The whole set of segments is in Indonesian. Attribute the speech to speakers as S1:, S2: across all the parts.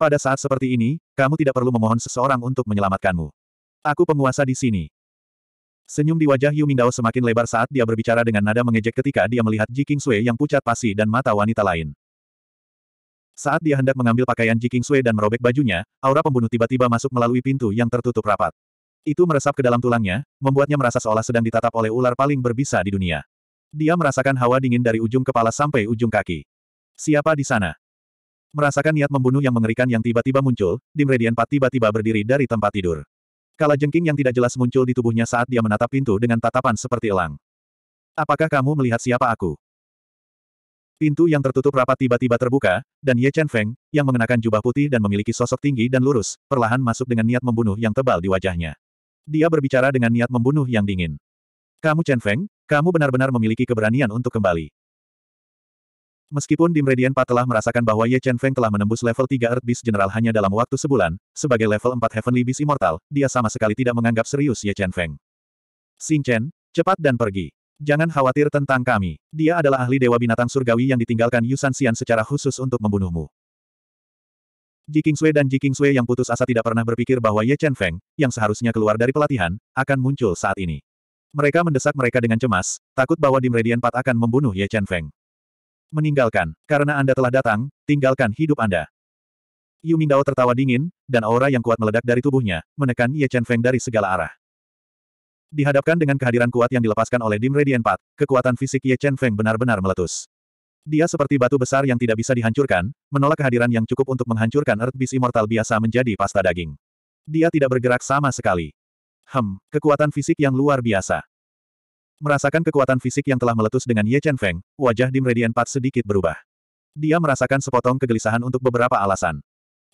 S1: Pada saat seperti ini, kamu tidak perlu memohon seseorang untuk menyelamatkanmu. Aku penguasa di sini. Senyum di wajah Yu Mingdao semakin lebar saat dia berbicara dengan nada mengejek ketika dia melihat Ji King Sui yang pucat pasi dan mata wanita lain. Saat dia hendak mengambil pakaian Ji King Sui dan merobek bajunya, aura pembunuh tiba-tiba masuk melalui pintu yang tertutup rapat. Itu meresap ke dalam tulangnya, membuatnya merasa seolah sedang ditatap oleh ular paling berbisa di dunia. Dia merasakan hawa dingin dari ujung kepala sampai ujung kaki. Siapa di sana? Merasakan niat membunuh yang mengerikan yang tiba-tiba muncul, Dim Pat tiba-tiba berdiri dari tempat tidur. Kala jengking yang tidak jelas muncul di tubuhnya saat dia menatap pintu dengan tatapan seperti elang. Apakah kamu melihat siapa aku? Pintu yang tertutup rapat tiba-tiba terbuka, dan Ye Chen Feng, yang mengenakan jubah putih dan memiliki sosok tinggi dan lurus, perlahan masuk dengan niat membunuh yang tebal di wajahnya. Dia berbicara dengan niat membunuh yang dingin. Kamu Chen Feng, kamu benar-benar memiliki keberanian untuk kembali. Meskipun Dim Radiant Pat telah merasakan bahwa Ye Chen Feng telah menembus level 3 Earth Beast General hanya dalam waktu sebulan, sebagai level 4 Heavenly Beast Immortal, dia sama sekali tidak menganggap serius Ye Chen Feng. Xing Chen, cepat dan pergi. Jangan khawatir tentang kami. Dia adalah ahli dewa binatang surgawi yang ditinggalkan Yusan Xian secara khusus untuk membunuhmu. Ji Sui dan Ji Sui yang putus asa tidak pernah berpikir bahwa Ye Chen Feng, yang seharusnya keluar dari pelatihan, akan muncul saat ini. Mereka mendesak mereka dengan cemas, takut bahwa Dim Radiant Pat akan membunuh Ye Chen Feng. Meninggalkan, karena Anda telah datang, tinggalkan hidup Anda. Yu Mingdao tertawa dingin, dan aura yang kuat meledak dari tubuhnya, menekan Ye Chen Feng dari segala arah. Dihadapkan dengan kehadiran kuat yang dilepaskan oleh Dim Radiant 4, kekuatan fisik Ye Chen Feng benar-benar meletus. Dia seperti batu besar yang tidak bisa dihancurkan, menolak kehadiran yang cukup untuk menghancurkan Earth Beast Immortal biasa menjadi pasta daging. Dia tidak bergerak sama sekali. Hem, kekuatan fisik yang luar biasa. Merasakan kekuatan fisik yang telah meletus dengan Ye Chen Feng, wajah Dim Radiant Pat sedikit berubah. Dia merasakan sepotong kegelisahan untuk beberapa alasan.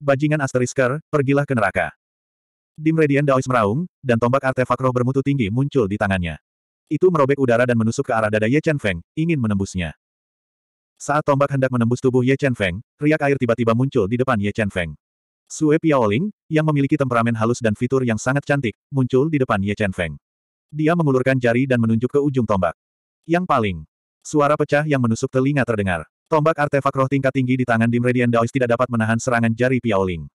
S1: Bajingan asterisker, pergilah ke neraka. Dim Radiant Daois meraung, dan tombak artefak roh bermutu tinggi muncul di tangannya. Itu merobek udara dan menusuk ke arah dada Ye Chen Feng, ingin menembusnya. Saat tombak hendak menembus tubuh Ye Chen Feng, riak air tiba-tiba muncul di depan Ye Chen Feng. Sue Piaoling, yang memiliki temperamen halus dan fitur yang sangat cantik, muncul di depan Ye Chen Feng. Dia mengulurkan jari dan menunjuk ke ujung tombak. Yang paling. Suara pecah yang menusuk telinga terdengar. Tombak artefak roh tingkat tinggi di tangan Dim Daois tidak dapat menahan serangan jari Piaoling.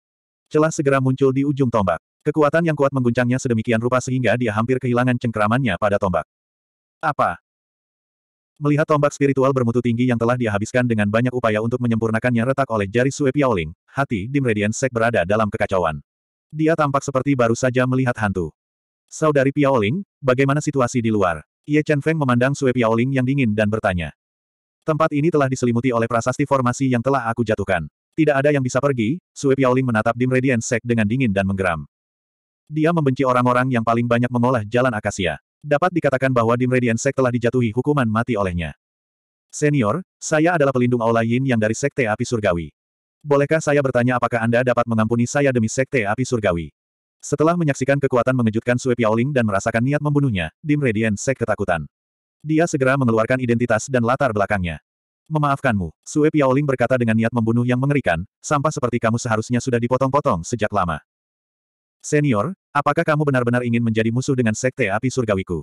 S1: Celah segera muncul di ujung tombak. Kekuatan yang kuat mengguncangnya sedemikian rupa sehingga dia hampir kehilangan cengkeramannya pada tombak. Apa? Melihat tombak spiritual bermutu tinggi yang telah dia habiskan dengan banyak upaya untuk menyempurnakannya retak oleh jari Sue Piaoling, hati Dim Sek berada dalam kekacauan. Dia tampak seperti baru saja melihat hantu. Saudari Piaoling, bagaimana situasi di luar? Ye Chen Feng memandang Sue Piaoling yang dingin dan bertanya. Tempat ini telah diselimuti oleh prasasti formasi yang telah aku jatuhkan. Tidak ada yang bisa pergi, Sue Piaoling menatap Dim Radiant Sek dengan dingin dan menggeram. Dia membenci orang-orang yang paling banyak mengolah jalan akasia. Dapat dikatakan bahwa Dim Radiant Sek telah dijatuhi hukuman mati olehnya. Senior, saya adalah pelindung Aula Yin yang dari Sekte Api Surgawi. Bolehkah saya bertanya apakah Anda dapat mengampuni saya demi Sekte Api Surgawi? Setelah menyaksikan kekuatan mengejutkan Sui Piaoling dan merasakan niat membunuhnya, Dim Radiant Sek ketakutan. Dia segera mengeluarkan identitas dan latar belakangnya. Memaafkanmu, Sui Piaoling berkata dengan niat membunuh yang mengerikan, sampah seperti kamu seharusnya sudah dipotong-potong sejak lama. Senior, apakah kamu benar-benar ingin menjadi musuh dengan Sekte Api Surgawiku?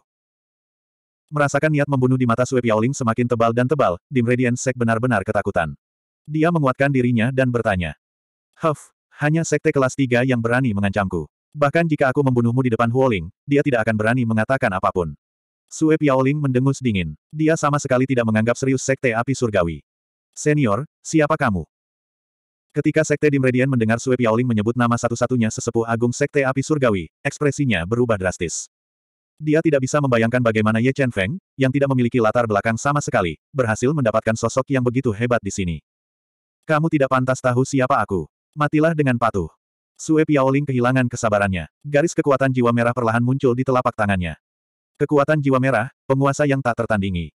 S1: Merasakan niat membunuh di mata Sui Piaoling semakin tebal dan tebal, Dim Radiant Sek benar-benar ketakutan. Dia menguatkan dirinya dan bertanya. Huff, hanya Sekte kelas 3 yang berani mengancamku. Bahkan jika aku membunuhmu di depan Huoling, dia tidak akan berani mengatakan apapun. Sue Piaoling mendengus dingin. Dia sama sekali tidak menganggap serius Sekte Api Surgawi. Senior, siapa kamu? Ketika Sekte Dimredian mendengar Sue Piaoling menyebut nama satu-satunya sesepuh agung Sekte Api Surgawi, ekspresinya berubah drastis. Dia tidak bisa membayangkan bagaimana Ye Chen Feng, yang tidak memiliki latar belakang sama sekali, berhasil mendapatkan sosok yang begitu hebat di sini. Kamu tidak pantas tahu siapa aku. Matilah dengan patuh. Sue Piaoling kehilangan kesabarannya. Garis kekuatan jiwa merah perlahan muncul di telapak tangannya. Kekuatan jiwa merah, penguasa yang tak tertandingi.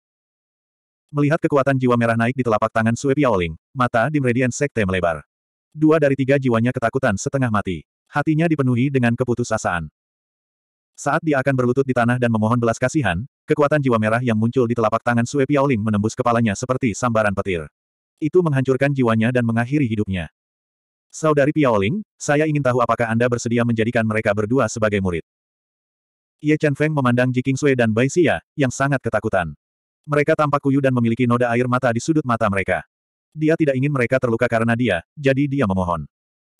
S1: Melihat kekuatan jiwa merah naik di telapak tangan Sue Piaoling, mata di Meridian Sekte melebar. Dua dari tiga jiwanya ketakutan setengah mati. Hatinya dipenuhi dengan keputusasaan. Saat dia akan berlutut di tanah dan memohon belas kasihan, kekuatan jiwa merah yang muncul di telapak tangan Sue Piaoling menembus kepalanya seperti sambaran petir. Itu menghancurkan jiwanya dan mengakhiri hidupnya. Saudari Piaoling, saya ingin tahu apakah Anda bersedia menjadikan mereka berdua sebagai murid. Ye Chen Feng memandang Ji Sui dan Bai Xia, yang sangat ketakutan. Mereka tampak kuyu dan memiliki noda air mata di sudut mata mereka. Dia tidak ingin mereka terluka karena dia, jadi dia memohon.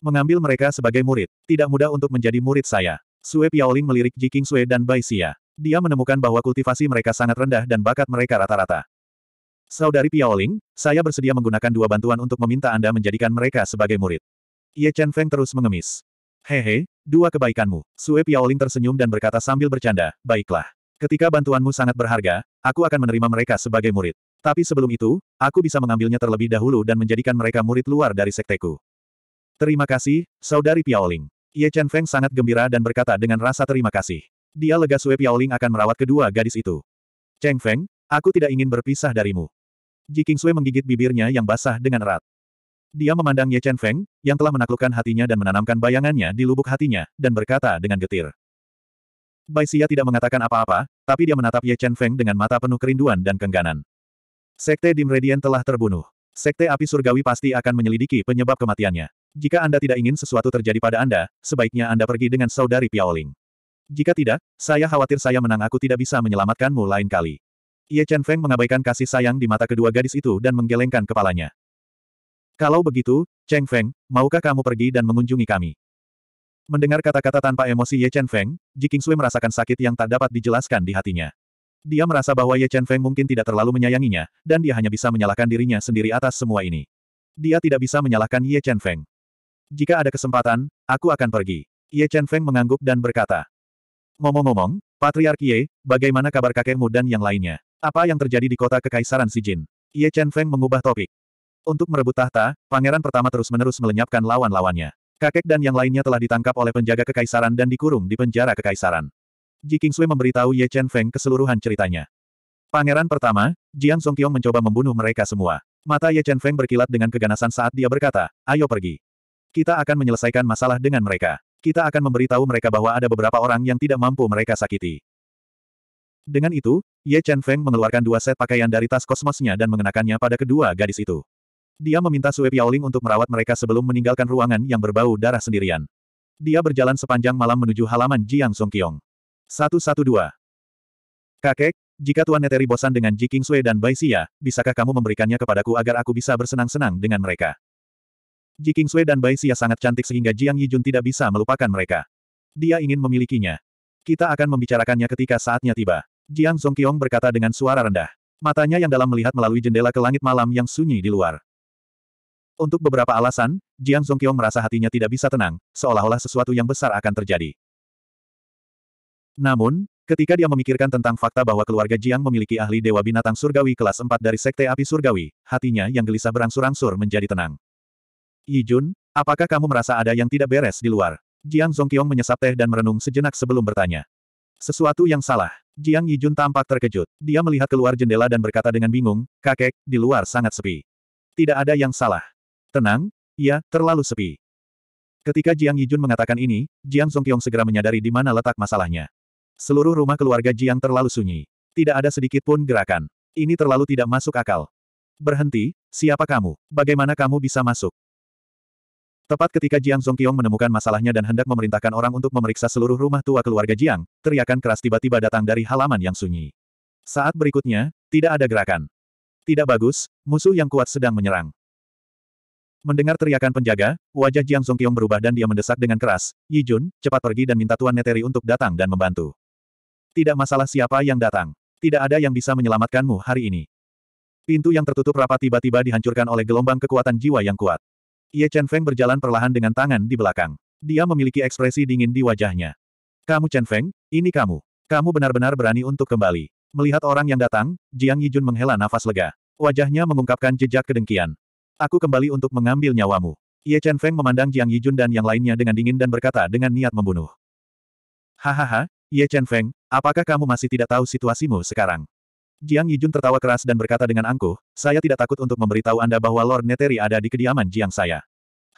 S1: Mengambil mereka sebagai murid, tidak mudah untuk menjadi murid saya. Sue Piaoling melirik Ji Sui dan Bai Xia. Dia menemukan bahwa kultivasi mereka sangat rendah dan bakat mereka rata-rata. Saudari Piaoling, saya bersedia menggunakan dua bantuan untuk meminta Anda menjadikan mereka sebagai murid. Ye Chen Feng terus mengemis. Hehe, dua kebaikanmu. Sue Piaoling tersenyum dan berkata sambil bercanda, baiklah. Ketika bantuanmu sangat berharga, aku akan menerima mereka sebagai murid. Tapi sebelum itu, aku bisa mengambilnya terlebih dahulu dan menjadikan mereka murid luar dari sekteku. Terima kasih, Saudari Piaoling. Ye Chen Feng sangat gembira dan berkata dengan rasa terima kasih. Dia lega Sue Piaoling akan merawat kedua gadis itu. Cheng Feng, aku tidak ingin berpisah darimu. Jiking Sue menggigit bibirnya yang basah dengan erat. Dia memandang Ye Chen Feng, yang telah menaklukkan hatinya dan menanamkan bayangannya di lubuk hatinya, dan berkata dengan getir. Bai Xia tidak mengatakan apa-apa, tapi dia menatap Ye Chen Feng dengan mata penuh kerinduan dan kengganan. Sekte Dim Radiant telah terbunuh. Sekte api surgawi pasti akan menyelidiki penyebab kematiannya. Jika Anda tidak ingin sesuatu terjadi pada Anda, sebaiknya Anda pergi dengan saudari Piaoling. Jika tidak, saya khawatir saya menang aku tidak bisa menyelamatkanmu lain kali. Ye Chen Feng mengabaikan kasih sayang di mata kedua gadis itu dan menggelengkan kepalanya. Kalau begitu, Cheng Feng, maukah kamu pergi dan mengunjungi kami? Mendengar kata-kata tanpa emosi Ye Chen Feng, Ji Sui merasakan sakit yang tak dapat dijelaskan di hatinya. Dia merasa bahwa Ye Chen Feng mungkin tidak terlalu menyayanginya, dan dia hanya bisa menyalahkan dirinya sendiri atas semua ini. Dia tidak bisa menyalahkan Ye Chen Feng. Jika ada kesempatan, aku akan pergi. Ye Chen Feng mengangguk dan berkata. Ngomong-ngomong, Patriark Ye, bagaimana kabar kakekmu dan yang lainnya? Apa yang terjadi di kota Kekaisaran Sijin? Ye Chen Feng mengubah topik. Untuk merebut tahta, pangeran pertama terus-menerus melenyapkan lawan-lawannya. Kakek dan yang lainnya telah ditangkap oleh penjaga kekaisaran dan dikurung di penjara kekaisaran. Ji Kingsui memberitahu Ye Chen Feng keseluruhan ceritanya. Pangeran pertama, Jiang Songqiong mencoba membunuh mereka semua. Mata Ye Chen Feng berkilat dengan keganasan saat dia berkata, ayo pergi. Kita akan menyelesaikan masalah dengan mereka. Kita akan memberitahu mereka bahwa ada beberapa orang yang tidak mampu mereka sakiti. Dengan itu, Ye Chen Feng mengeluarkan dua set pakaian dari tas kosmosnya dan mengenakannya pada kedua gadis itu. Dia meminta Sue Piaoling untuk merawat mereka sebelum meninggalkan ruangan yang berbau darah sendirian. Dia berjalan sepanjang malam menuju halaman Jiang Songqiong. 112. Kakek, jika Tuan Neteri bosan dengan Ji Sue dan Bai Xia, bisakah kamu memberikannya kepadaku agar aku bisa bersenang-senang dengan mereka? Ji Sue dan Bai Xia sangat cantik sehingga Jiang Yijun tidak bisa melupakan mereka. Dia ingin memilikinya. Kita akan membicarakannya ketika saatnya tiba. Jiang Songqiong berkata dengan suara rendah. Matanya yang dalam melihat melalui jendela ke langit malam yang sunyi di luar. Untuk beberapa alasan, Jiang Zongqiong merasa hatinya tidak bisa tenang, seolah-olah sesuatu yang besar akan terjadi. Namun, ketika dia memikirkan tentang fakta bahwa keluarga Jiang memiliki ahli Dewa Binatang Surgawi kelas 4 dari Sekte Api Surgawi, hatinya yang gelisah berangsur-angsur menjadi tenang. Yi Jun, apakah kamu merasa ada yang tidak beres di luar? Jiang Zongqiong menyesap teh dan merenung sejenak sebelum bertanya. Sesuatu yang salah. Jiang Yijun tampak terkejut. Dia melihat keluar jendela dan berkata dengan bingung, kakek, di luar sangat sepi. Tidak ada yang salah. Tenang, ya, terlalu sepi. Ketika Jiang Yijun mengatakan ini, Jiang Zongqiong segera menyadari di mana letak masalahnya. Seluruh rumah keluarga Jiang terlalu sunyi. Tidak ada sedikit pun gerakan. Ini terlalu tidak masuk akal. Berhenti, siapa kamu? Bagaimana kamu bisa masuk? Tepat ketika Jiang Zongqiong menemukan masalahnya dan hendak memerintahkan orang untuk memeriksa seluruh rumah tua keluarga Jiang, teriakan keras tiba-tiba datang dari halaman yang sunyi. Saat berikutnya, tidak ada gerakan. Tidak bagus, musuh yang kuat sedang menyerang. Mendengar teriakan penjaga, wajah Jiang Songkyong berubah dan dia mendesak dengan keras, Yi Jun, cepat pergi dan minta Tuan Neteri untuk datang dan membantu. Tidak masalah siapa yang datang. Tidak ada yang bisa menyelamatkanmu hari ini. Pintu yang tertutup rapat tiba-tiba dihancurkan oleh gelombang kekuatan jiwa yang kuat. Ye Chen Feng berjalan perlahan dengan tangan di belakang. Dia memiliki ekspresi dingin di wajahnya. Kamu Chen Feng, ini kamu. Kamu benar-benar berani untuk kembali. Melihat orang yang datang, Jiang Yijun menghela nafas lega. Wajahnya mengungkapkan jejak kedengkian. Aku kembali untuk mengambil nyawamu. Ye Chen Feng memandang Jiang Yijun dan yang lainnya dengan dingin dan berkata dengan niat membunuh. Hahaha, Ye Chen Feng, apakah kamu masih tidak tahu situasimu sekarang? Jiang Yijun tertawa keras dan berkata dengan angkuh, saya tidak takut untuk memberitahu Anda bahwa Lord Neteri ada di kediaman Jiang saya.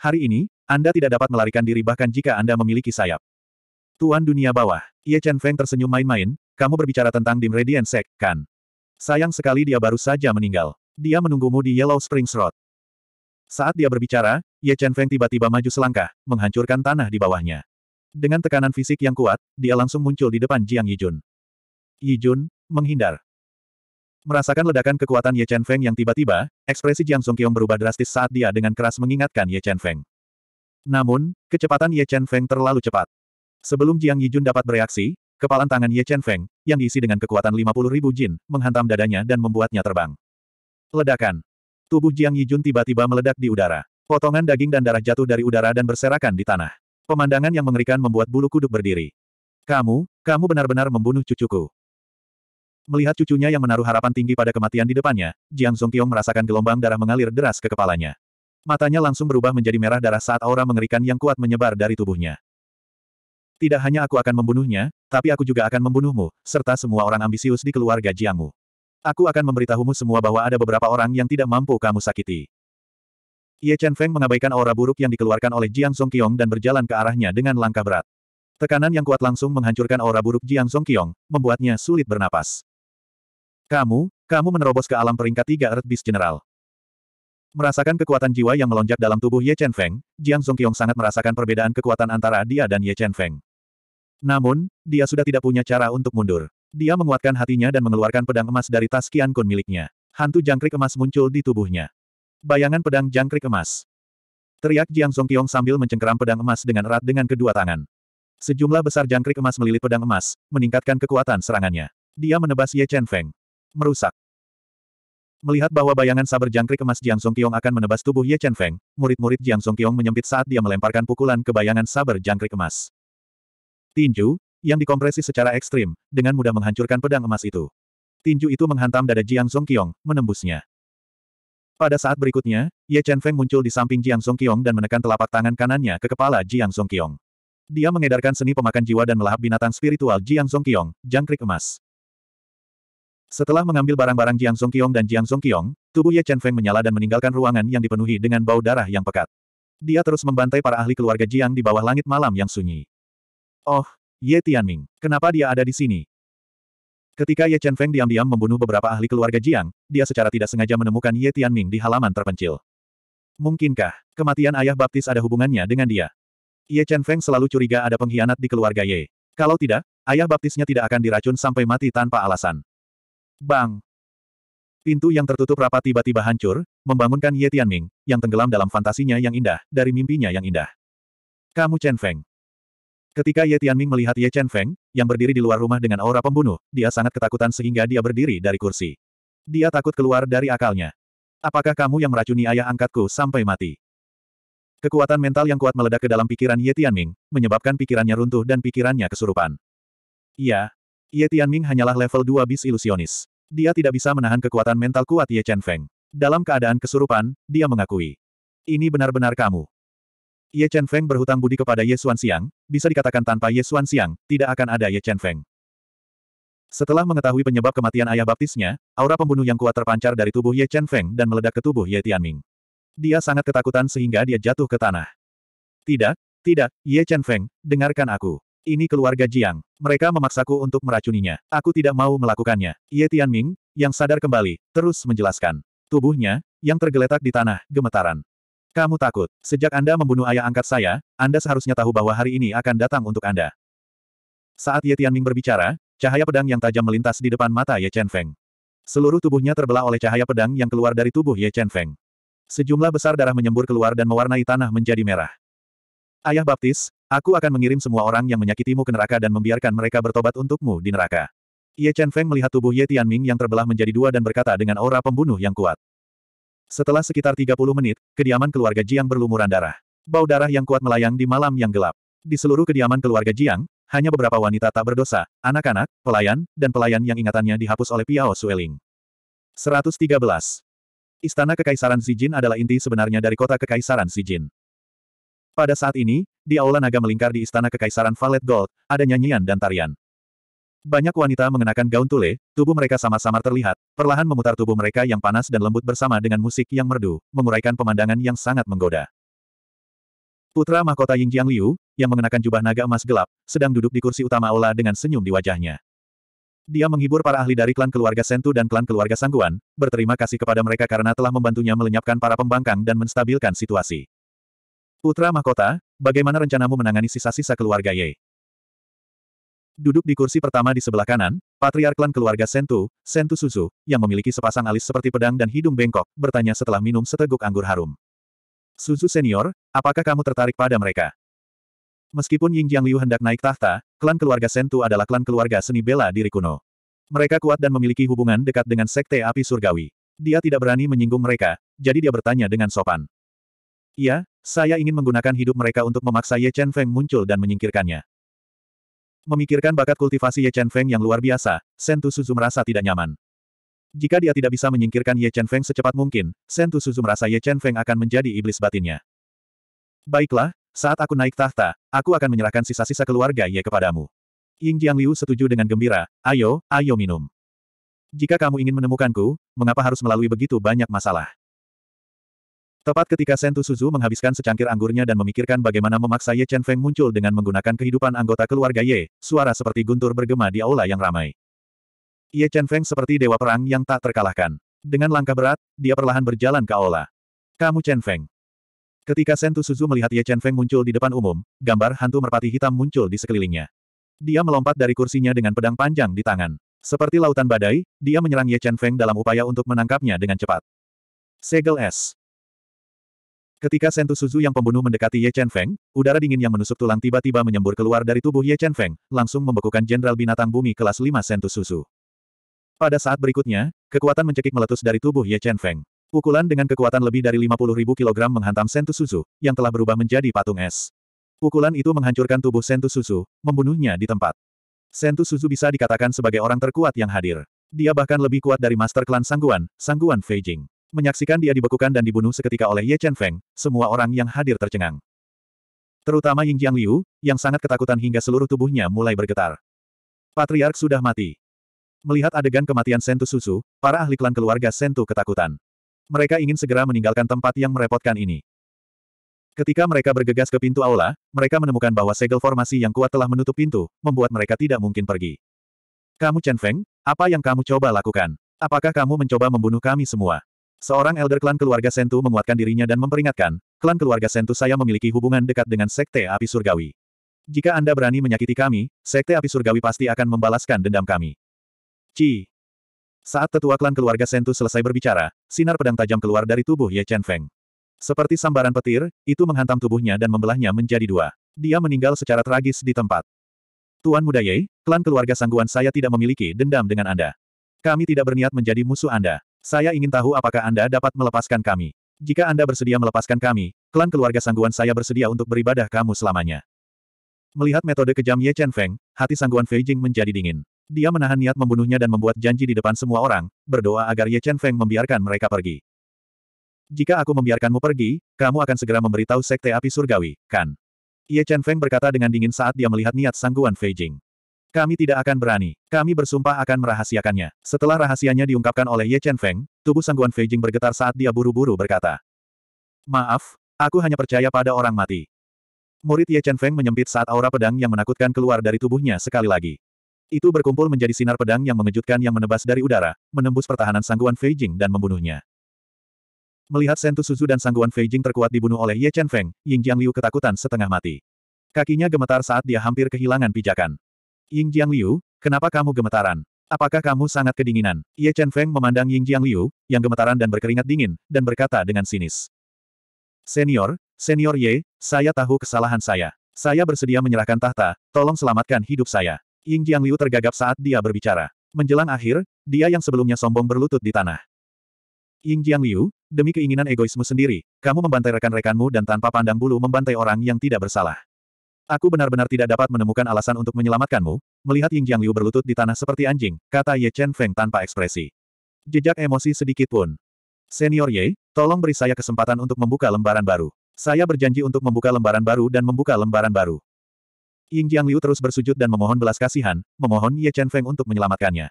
S1: Hari ini, Anda tidak dapat melarikan diri bahkan jika Anda memiliki sayap. Tuan dunia bawah, Ye Chen Feng tersenyum main-main, kamu berbicara tentang Dim Radiant Sek, kan? Sayang sekali dia baru saja meninggal. Dia menunggumu di Yellow Springs Road. Saat dia berbicara, Ye Chen Feng tiba-tiba maju selangkah, menghancurkan tanah di bawahnya. Dengan tekanan fisik yang kuat, dia langsung muncul di depan Jiang Yijun. Yijun, menghindar. Merasakan ledakan kekuatan Ye Chen Feng yang tiba-tiba, ekspresi Jiang Songqiong berubah drastis saat dia dengan keras mengingatkan Ye Chen Feng. Namun, kecepatan Ye Chen Feng terlalu cepat. Sebelum Jiang Yijun dapat bereaksi, kepalan tangan Ye Chen Feng, yang diisi dengan kekuatan 50 ribu jin, menghantam dadanya dan membuatnya terbang. Ledakan. Tubuh Jiang Yijun tiba-tiba meledak di udara. Potongan daging dan darah jatuh dari udara dan berserakan di tanah. Pemandangan yang mengerikan membuat bulu kuduk berdiri. Kamu, kamu benar-benar membunuh cucuku. Melihat cucunya yang menaruh harapan tinggi pada kematian di depannya, Jiang Zongqiong merasakan gelombang darah mengalir deras ke kepalanya. Matanya langsung berubah menjadi merah darah saat aura mengerikan yang kuat menyebar dari tubuhnya. Tidak hanya aku akan membunuhnya, tapi aku juga akan membunuhmu, serta semua orang ambisius di keluarga Jiangmu. Aku akan memberitahumu semua bahwa ada beberapa orang yang tidak mampu kamu sakiti. Ye Chen Feng mengabaikan aura buruk yang dikeluarkan oleh Jiang Song Qiong dan berjalan ke arahnya dengan langkah berat. Tekanan yang kuat langsung menghancurkan aura buruk Jiang Song Qiong, membuatnya sulit bernapas. Kamu, kamu menerobos ke alam peringkat tiga Earth Beast General. Merasakan kekuatan jiwa yang melonjak dalam tubuh Ye Chen Feng, Jiang Song Qiong sangat merasakan perbedaan kekuatan antara dia dan Ye Chen Feng. Namun, dia sudah tidak punya cara untuk mundur. Dia menguatkan hatinya dan mengeluarkan pedang emas dari tas Kian Kun miliknya. Hantu jangkrik emas muncul di tubuhnya. Bayangan pedang jangkrik emas. Teriak Jiang Zongqiong sambil mencengkeram pedang emas dengan erat dengan kedua tangan. Sejumlah besar jangkrik emas melilit pedang emas, meningkatkan kekuatan serangannya. Dia menebas Ye Chen Feng. Merusak. Melihat bahwa bayangan sabar jangkrik emas Jiang Songqiong akan menebas tubuh Ye Chen Feng, murid-murid Jiang Songqiong menyempit saat dia melemparkan pukulan ke bayangan sabar jangkrik emas. Tinju, yang dikompresi secara ekstrim, dengan mudah menghancurkan pedang emas itu. Tinju itu menghantam dada Jiang Songqiong, menembusnya. Pada saat berikutnya, Ye Chen Feng muncul di samping Jiang Songqiong dan menekan telapak tangan kanannya ke kepala Jiang Songqiong. Dia mengedarkan seni pemakan jiwa dan melahap binatang spiritual Jiang Songqiong, jangkrik emas. Setelah mengambil barang-barang Jiang Songqiong dan Jiang Songqiong, tubuh Ye Chen Feng menyala dan meninggalkan ruangan yang dipenuhi dengan bau darah yang pekat. Dia terus membantai para ahli keluarga Jiang di bawah langit malam yang sunyi. Oh, Ye Tianming, kenapa dia ada di sini? Ketika Ye Chen Feng diam-diam membunuh beberapa ahli keluarga Jiang, dia secara tidak sengaja menemukan Ye Tianming di halaman terpencil. Mungkinkah, kematian ayah baptis ada hubungannya dengan dia? Ye Chen Feng selalu curiga ada pengkhianat di keluarga Ye. Kalau tidak, ayah baptisnya tidak akan diracun sampai mati tanpa alasan. Bang! Pintu yang tertutup rapat tiba-tiba hancur, membangunkan Ye Tianming, yang tenggelam dalam fantasinya yang indah, dari mimpinya yang indah. Kamu Chen Feng, Ketika Ye Tianming melihat Ye Chen Feng, yang berdiri di luar rumah dengan aura pembunuh, dia sangat ketakutan sehingga dia berdiri dari kursi. Dia takut keluar dari akalnya. Apakah kamu yang meracuni ayah angkatku sampai mati? Kekuatan mental yang kuat meledak ke dalam pikiran Ye Tianming, menyebabkan pikirannya runtuh dan pikirannya kesurupan. Ya, Ye Tianming hanyalah level 2 bis ilusionis. Dia tidak bisa menahan kekuatan mental kuat Ye Chen Feng. Dalam keadaan kesurupan, dia mengakui. Ini benar-benar kamu. Ye Chen Feng berhutang budi kepada Ye Xuan Xiang, bisa dikatakan tanpa Ye Xuan Xiang, tidak akan ada Ye Chen Feng. Setelah mengetahui penyebab kematian ayah baptisnya, aura pembunuh yang kuat terpancar dari tubuh Ye Chen Feng dan meledak ke tubuh Ye Tianming. Dia sangat ketakutan sehingga dia jatuh ke tanah. Tidak, tidak, Ye Chen Feng, dengarkan aku. Ini keluarga Jiang. Mereka memaksaku untuk meracuninya. Aku tidak mau melakukannya. Ye Tianming, yang sadar kembali, terus menjelaskan. Tubuhnya, yang tergeletak di tanah, gemetaran. Kamu takut. Sejak Anda membunuh ayah angkat saya, Anda seharusnya tahu bahwa hari ini akan datang untuk Anda. Saat Ye Tianming berbicara, cahaya pedang yang tajam melintas di depan mata Ye Chen Feng. Seluruh tubuhnya terbelah oleh cahaya pedang yang keluar dari tubuh Ye Chen Feng. Sejumlah besar darah menyembur keluar dan mewarnai tanah menjadi merah. Ayah baptis, aku akan mengirim semua orang yang menyakitimu ke neraka dan membiarkan mereka bertobat untukmu di neraka. Ye Chen Feng melihat tubuh Ye Tianming yang terbelah menjadi dua dan berkata dengan aura pembunuh yang kuat. Setelah sekitar 30 menit, kediaman keluarga Jiang berlumuran darah. Bau darah yang kuat melayang di malam yang gelap. Di seluruh kediaman keluarga Jiang, hanya beberapa wanita tak berdosa, anak-anak, pelayan, dan pelayan yang ingatannya dihapus oleh Piao Sueling. 113. Istana Kekaisaran Sijin adalah inti sebenarnya dari kota Kekaisaran Sijin. Pada saat ini, di Aula Naga melingkar di Istana Kekaisaran Valet Gold, ada nyanyian dan tarian. Banyak wanita mengenakan gaun tule, tubuh mereka sama-sama terlihat, perlahan memutar tubuh mereka yang panas dan lembut bersama dengan musik yang merdu, menguraikan pemandangan yang sangat menggoda. Putra mahkota Yingjiang Liu, yang mengenakan jubah naga emas gelap, sedang duduk di kursi utama aula dengan senyum di wajahnya. Dia menghibur para ahli dari klan keluarga Sentu dan klan keluarga Sangguan, berterima kasih kepada mereka karena telah membantunya melenyapkan para pembangkang dan menstabilkan situasi. Putra mahkota, bagaimana rencanamu menangani sisa-sisa keluarga Ye? Duduk di kursi pertama di sebelah kanan, patriark klan keluarga Sentu, Sentu Suzu, yang memiliki sepasang alis seperti pedang dan hidung bengkok, bertanya setelah minum seteguk anggur harum. Suzu senior, apakah kamu tertarik pada mereka? Meskipun Ying Jiang Liu hendak naik tahta, klan keluarga Sentu adalah klan keluarga seni bela diri kuno. Mereka kuat dan memiliki hubungan dekat dengan Sekte Api Surgawi. Dia tidak berani menyinggung mereka, jadi dia bertanya dengan sopan. Iya, saya ingin menggunakan hidup mereka untuk memaksa Ye Chen Feng muncul dan menyingkirkannya. Memikirkan bakat kultivasi Ye Chen Feng yang luar biasa, Sentu Suzu merasa tidak nyaman. Jika dia tidak bisa menyingkirkan Ye Chen Feng secepat mungkin, Sentu Suzu merasa Ye Chen Feng akan menjadi iblis batinnya. Baiklah, saat aku naik tahta, aku akan menyerahkan sisa-sisa keluarga Ye kepadamu. Ying Liu setuju dengan gembira, ayo, ayo minum. Jika kamu ingin menemukanku, mengapa harus melalui begitu banyak masalah? Tepat ketika Sentu Suzu menghabiskan secangkir anggurnya dan memikirkan bagaimana memaksa Ye Chen Feng muncul dengan menggunakan kehidupan anggota keluarga Ye, suara seperti guntur bergema di aula yang ramai. Ye Chen Feng seperti dewa perang yang tak terkalahkan. Dengan langkah berat, dia perlahan berjalan ke aula. Kamu Chen Feng. Ketika Sentu Suzu melihat Ye Chen Feng muncul di depan umum, gambar hantu merpati hitam muncul di sekelilingnya. Dia melompat dari kursinya dengan pedang panjang di tangan. Seperti lautan badai, dia menyerang Ye Chen Feng dalam upaya untuk menangkapnya dengan cepat. Segel S. Ketika Sentu Suzu yang pembunuh mendekati Ye Chen Feng, udara dingin yang menusuk tulang tiba-tiba menyembur keluar dari tubuh Ye Chen Feng, langsung membekukan Jenderal Binatang Bumi kelas 5 Sentu Suzu. Pada saat berikutnya, kekuatan mencekik meletus dari tubuh Ye Chen Feng. Pukulan dengan kekuatan lebih dari 50.000 kg menghantam Sentu Suzu, yang telah berubah menjadi patung es. Pukulan itu menghancurkan tubuh Sentu Suzu, membunuhnya di tempat. Sentu Suzu bisa dikatakan sebagai orang terkuat yang hadir. Dia bahkan lebih kuat dari Master Klan Sangguan, Sangguan Feijing. Menyaksikan dia dibekukan dan dibunuh seketika oleh Ye Chen Feng, semua orang yang hadir tercengang. Terutama Ying Jiang Liu, yang sangat ketakutan hingga seluruh tubuhnya mulai bergetar. Patriark sudah mati. Melihat adegan kematian Sentu Susu, para ahli klan keluarga Sentu ketakutan. Mereka ingin segera meninggalkan tempat yang merepotkan ini. Ketika mereka bergegas ke pintu aula, mereka menemukan bahwa segel formasi yang kuat telah menutup pintu, membuat mereka tidak mungkin pergi. Kamu Chen Feng, apa yang kamu coba lakukan? Apakah kamu mencoba membunuh kami semua? Seorang elder klan keluarga Sentu menguatkan dirinya dan memperingatkan, klan keluarga Sentu saya memiliki hubungan dekat dengan Sekte Api Surgawi. Jika Anda berani menyakiti kami, Sekte Api Surgawi pasti akan membalaskan dendam kami. Ci. Saat tetua klan keluarga Sentu selesai berbicara, sinar pedang tajam keluar dari tubuh Ye Chen Feng. Seperti sambaran petir, itu menghantam tubuhnya dan membelahnya menjadi dua. Dia meninggal secara tragis di tempat. Tuan Muda Ye, klan keluarga sangguan saya tidak memiliki dendam dengan Anda. Kami tidak berniat menjadi musuh Anda. Saya ingin tahu apakah Anda dapat melepaskan kami. Jika Anda bersedia melepaskan kami, klan keluarga sangguan saya bersedia untuk beribadah kamu selamanya. Melihat metode kejam Ye Chen Feng, hati sangguan Feijing menjadi dingin. Dia menahan niat membunuhnya dan membuat janji di depan semua orang, berdoa agar Ye Chen Feng membiarkan mereka pergi. Jika aku membiarkanmu pergi, kamu akan segera memberitahu Sekte Api Surgawi, kan? Ye Chen Feng berkata dengan dingin saat dia melihat niat sangguan Feijing. Kami tidak akan berani. Kami bersumpah akan merahasiakannya. Setelah rahasianya diungkapkan oleh Ye Chen Feng, tubuh Sangguan Feijing bergetar saat dia buru-buru berkata. Maaf, aku hanya percaya pada orang mati. Murid Ye Chen Feng menyempit saat aura pedang yang menakutkan keluar dari tubuhnya sekali lagi. Itu berkumpul menjadi sinar pedang yang mengejutkan yang menebas dari udara, menembus pertahanan Sangguan Feijing dan membunuhnya. Melihat Sentu Suzu dan Sangguan Feijing terkuat dibunuh oleh Ye Chen Feng, Ying Jiang Liu ketakutan setengah mati. Kakinya gemetar saat dia hampir kehilangan pijakan. Ying Jiang Liu, kenapa kamu gemetaran? Apakah kamu sangat kedinginan? Ye Chen Feng memandang Ying Jiang Liu, yang gemetaran dan berkeringat dingin, dan berkata dengan sinis. Senior, Senior Ye, saya tahu kesalahan saya. Saya bersedia menyerahkan tahta, tolong selamatkan hidup saya. Ying Jiang Liu tergagap saat dia berbicara. Menjelang akhir, dia yang sebelumnya sombong berlutut di tanah. Ying Jiang Liu, demi keinginan egoismu sendiri, kamu membantai rekan-rekanmu dan tanpa pandang bulu membantai orang yang tidak bersalah. Aku benar-benar tidak dapat menemukan alasan untuk menyelamatkanmu, melihat Ying Jiang Liu berlutut di tanah seperti anjing, kata Ye Chen Feng tanpa ekspresi. Jejak emosi sedikit pun. Senior Ye, tolong beri saya kesempatan untuk membuka lembaran baru. Saya berjanji untuk membuka lembaran baru dan membuka lembaran baru. Ying Jiang Liu terus bersujud dan memohon belas kasihan, memohon Ye Chen Feng untuk menyelamatkannya.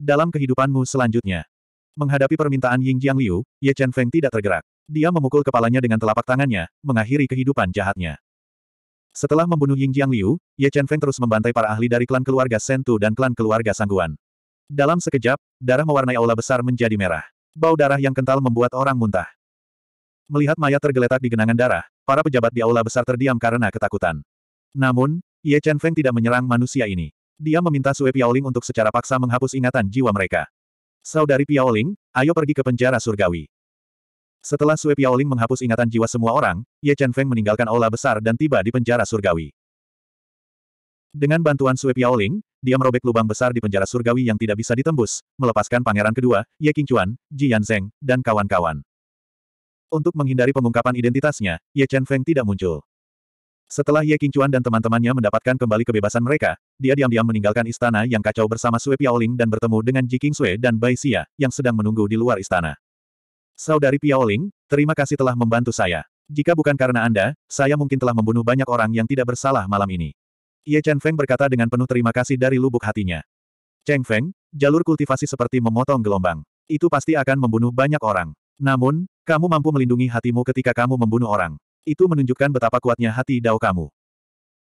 S1: Dalam kehidupanmu selanjutnya. Menghadapi permintaan Ying Jiang Liu, Ye Chen Feng tidak tergerak. Dia memukul kepalanya dengan telapak tangannya, mengakhiri kehidupan jahatnya. Setelah membunuh Ying Jiang Liu, Ye Chen Feng terus membantai para ahli dari klan keluarga Sentu dan klan keluarga Sangguan. Dalam sekejap, darah mewarnai aula besar menjadi merah. Bau darah yang kental membuat orang muntah. Melihat mayat tergeletak di genangan darah, para pejabat di aula besar terdiam karena ketakutan. Namun, Ye Chen Feng tidak menyerang manusia ini. Dia meminta Sue Piaoling untuk secara paksa menghapus ingatan jiwa mereka. Saudari Piaoling, ayo pergi ke penjara surgawi. Setelah Sue Piaoling menghapus ingatan jiwa semua orang, Ye Chen Feng meninggalkan aula besar dan tiba di penjara surgawi. Dengan bantuan Sue Piaoling, dia merobek lubang besar di penjara surgawi yang tidak bisa ditembus, melepaskan pangeran kedua, Ye Qingchuan, Ji Yanzeng, dan kawan-kawan. Untuk menghindari pengungkapan identitasnya, Ye Chen Feng tidak muncul. Setelah Ye Qingchuan dan teman-temannya mendapatkan kembali kebebasan mereka, dia diam-diam meninggalkan istana yang kacau bersama Sue Piaoling dan bertemu dengan Ji King dan Bai Xia, yang sedang menunggu di luar istana. Saudari Piaoling, terima kasih telah membantu saya. Jika bukan karena Anda, saya mungkin telah membunuh banyak orang yang tidak bersalah malam ini. Ye Chen Feng berkata dengan penuh terima kasih dari lubuk hatinya. Cheng Feng, jalur kultivasi seperti memotong gelombang. Itu pasti akan membunuh banyak orang. Namun, kamu mampu melindungi hatimu ketika kamu membunuh orang. Itu menunjukkan betapa kuatnya hati dao kamu.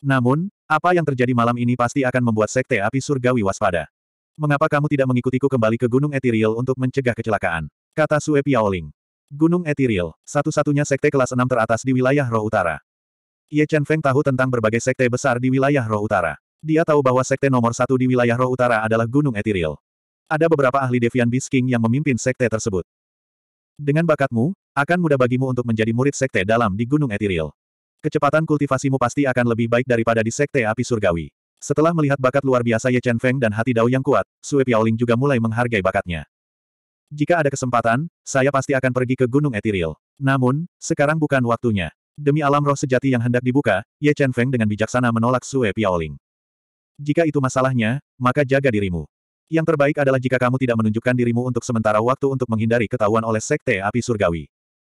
S1: Namun, apa yang terjadi malam ini pasti akan membuat sekte api surgawi waspada. Mengapa kamu tidak mengikutiku kembali ke Gunung Ethereal untuk mencegah kecelakaan? Kata Sue Piaoling. Gunung Etiril, satu-satunya sekte kelas 6 teratas di wilayah roh utara. Ye Chen Feng tahu tentang berbagai sekte besar di wilayah roh utara. Dia tahu bahwa sekte nomor satu di wilayah roh utara adalah Gunung Etiril. Ada beberapa ahli Devian Beast yang memimpin sekte tersebut. Dengan bakatmu, akan mudah bagimu untuk menjadi murid sekte dalam di Gunung Etiril. Kecepatan kultivasimu pasti akan lebih baik daripada di sekte api surgawi. Setelah melihat bakat luar biasa Ye Chen Feng dan hati Dao yang kuat, Sue Piaoling juga mulai menghargai bakatnya. Jika ada kesempatan, saya pasti akan pergi ke Gunung Etiril. Namun, sekarang bukan waktunya. Demi alam roh sejati yang hendak dibuka, Ye Chen Feng dengan bijaksana menolak Sue Piaoling. Jika itu masalahnya, maka jaga dirimu. Yang terbaik adalah jika kamu tidak menunjukkan dirimu untuk sementara waktu untuk menghindari ketahuan oleh Sekte Api Surgawi.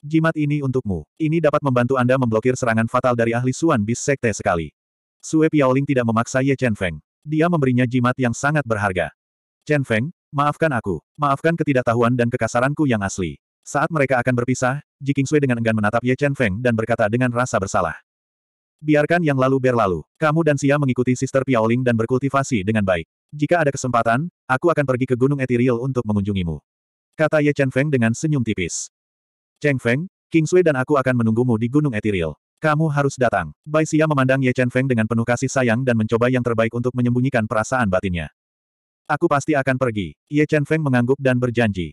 S1: Jimat ini untukmu. Ini dapat membantu Anda memblokir serangan fatal dari ahli Suan Bis Sekte sekali. Sue Piaoling tidak memaksa Ye Chen Feng. Dia memberinya jimat yang sangat berharga. Chen Feng, Maafkan aku. Maafkan ketidaktahuan dan kekasaranku yang asli. Saat mereka akan berpisah, Ji Kingsui dengan enggan menatap Ye Chen Feng dan berkata dengan rasa bersalah. Biarkan yang lalu berlalu. Kamu dan Xia mengikuti Sister Piaoling dan berkultivasi dengan baik. Jika ada kesempatan, aku akan pergi ke Gunung Ethereal untuk mengunjungimu. Kata Ye Chen Feng dengan senyum tipis. Cheng Feng, Sui dan aku akan menunggumu di Gunung Ethereal. Kamu harus datang. Bai Xia memandang Ye Chen Feng dengan penuh kasih sayang dan mencoba yang terbaik untuk menyembunyikan perasaan batinnya. Aku pasti akan pergi. Ye Chen Feng mengangguk dan berjanji.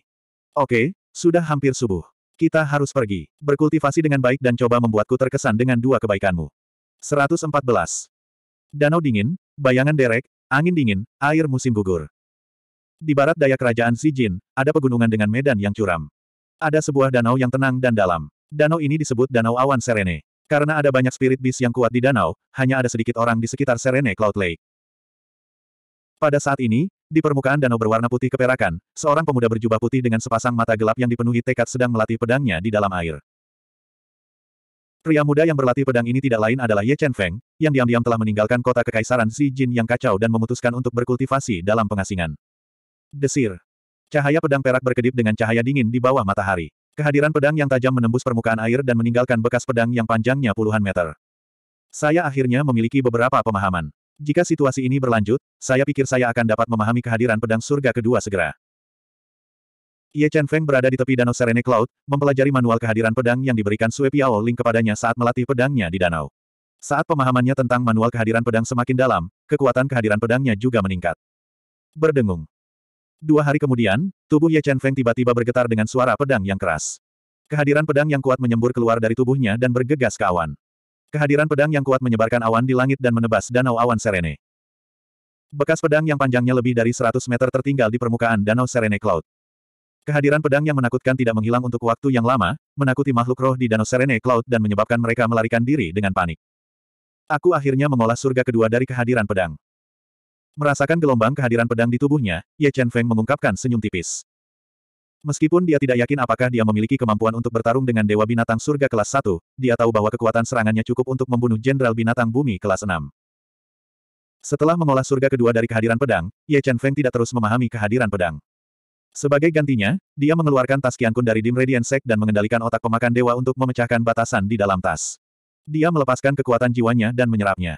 S1: Oke, sudah hampir subuh. Kita harus pergi. Berkultivasi dengan baik dan coba membuatku terkesan dengan dua kebaikanmu. 114. Danau dingin, bayangan derek, angin dingin, air musim gugur. Di barat daya kerajaan Xi Jin ada pegunungan dengan medan yang curam. Ada sebuah danau yang tenang dan dalam. Danau ini disebut Danau Awan Serene. Karena ada banyak spirit beast yang kuat di danau, hanya ada sedikit orang di sekitar Serene Cloud Lake. Pada saat ini, di permukaan danau berwarna putih keperakan, seorang pemuda berjubah putih dengan sepasang mata gelap yang dipenuhi tekad sedang melatih pedangnya di dalam air. Pria muda yang berlatih pedang ini tidak lain adalah Ye Chen Feng, yang diam-diam telah meninggalkan kota kekaisaran Xi Jin yang kacau dan memutuskan untuk berkultivasi dalam pengasingan. Desir. Cahaya pedang perak berkedip dengan cahaya dingin di bawah matahari. Kehadiran pedang yang tajam menembus permukaan air dan meninggalkan bekas pedang yang panjangnya puluhan meter. Saya akhirnya memiliki beberapa pemahaman. Jika situasi ini berlanjut, saya pikir saya akan dapat memahami kehadiran pedang surga kedua segera. Ye Chen Feng berada di tepi danau Serene Cloud, mempelajari manual kehadiran pedang yang diberikan Sue Piao Ling kepadanya saat melatih pedangnya di danau. Saat pemahamannya tentang manual kehadiran pedang semakin dalam, kekuatan kehadiran pedangnya juga meningkat. Berdengung. Dua hari kemudian, tubuh Ye Chen Feng tiba-tiba bergetar dengan suara pedang yang keras. Kehadiran pedang yang kuat menyembur keluar dari tubuhnya dan bergegas ke awan. Kehadiran pedang yang kuat menyebarkan awan di langit dan menebas danau awan Serene. Bekas pedang yang panjangnya lebih dari 100 meter tertinggal di permukaan danau Serene Cloud. Kehadiran pedang yang menakutkan tidak menghilang untuk waktu yang lama, menakuti makhluk roh di danau Serene Cloud dan menyebabkan mereka melarikan diri dengan panik. Aku akhirnya mengolah surga kedua dari kehadiran pedang. Merasakan gelombang kehadiran pedang di tubuhnya, Ye Chen Feng mengungkapkan senyum tipis. Meskipun dia tidak yakin apakah dia memiliki kemampuan untuk bertarung dengan Dewa Binatang Surga kelas 1, dia tahu bahwa kekuatan serangannya cukup untuk membunuh Jenderal Binatang Bumi kelas 6. Setelah mengolah surga kedua dari kehadiran pedang, Ye Chen Feng tidak terus memahami kehadiran pedang. Sebagai gantinya, dia mengeluarkan tas Qiankun dari Dim Radiant Sect dan mengendalikan otak pemakan dewa untuk memecahkan batasan di dalam tas. Dia melepaskan kekuatan jiwanya dan menyerapnya.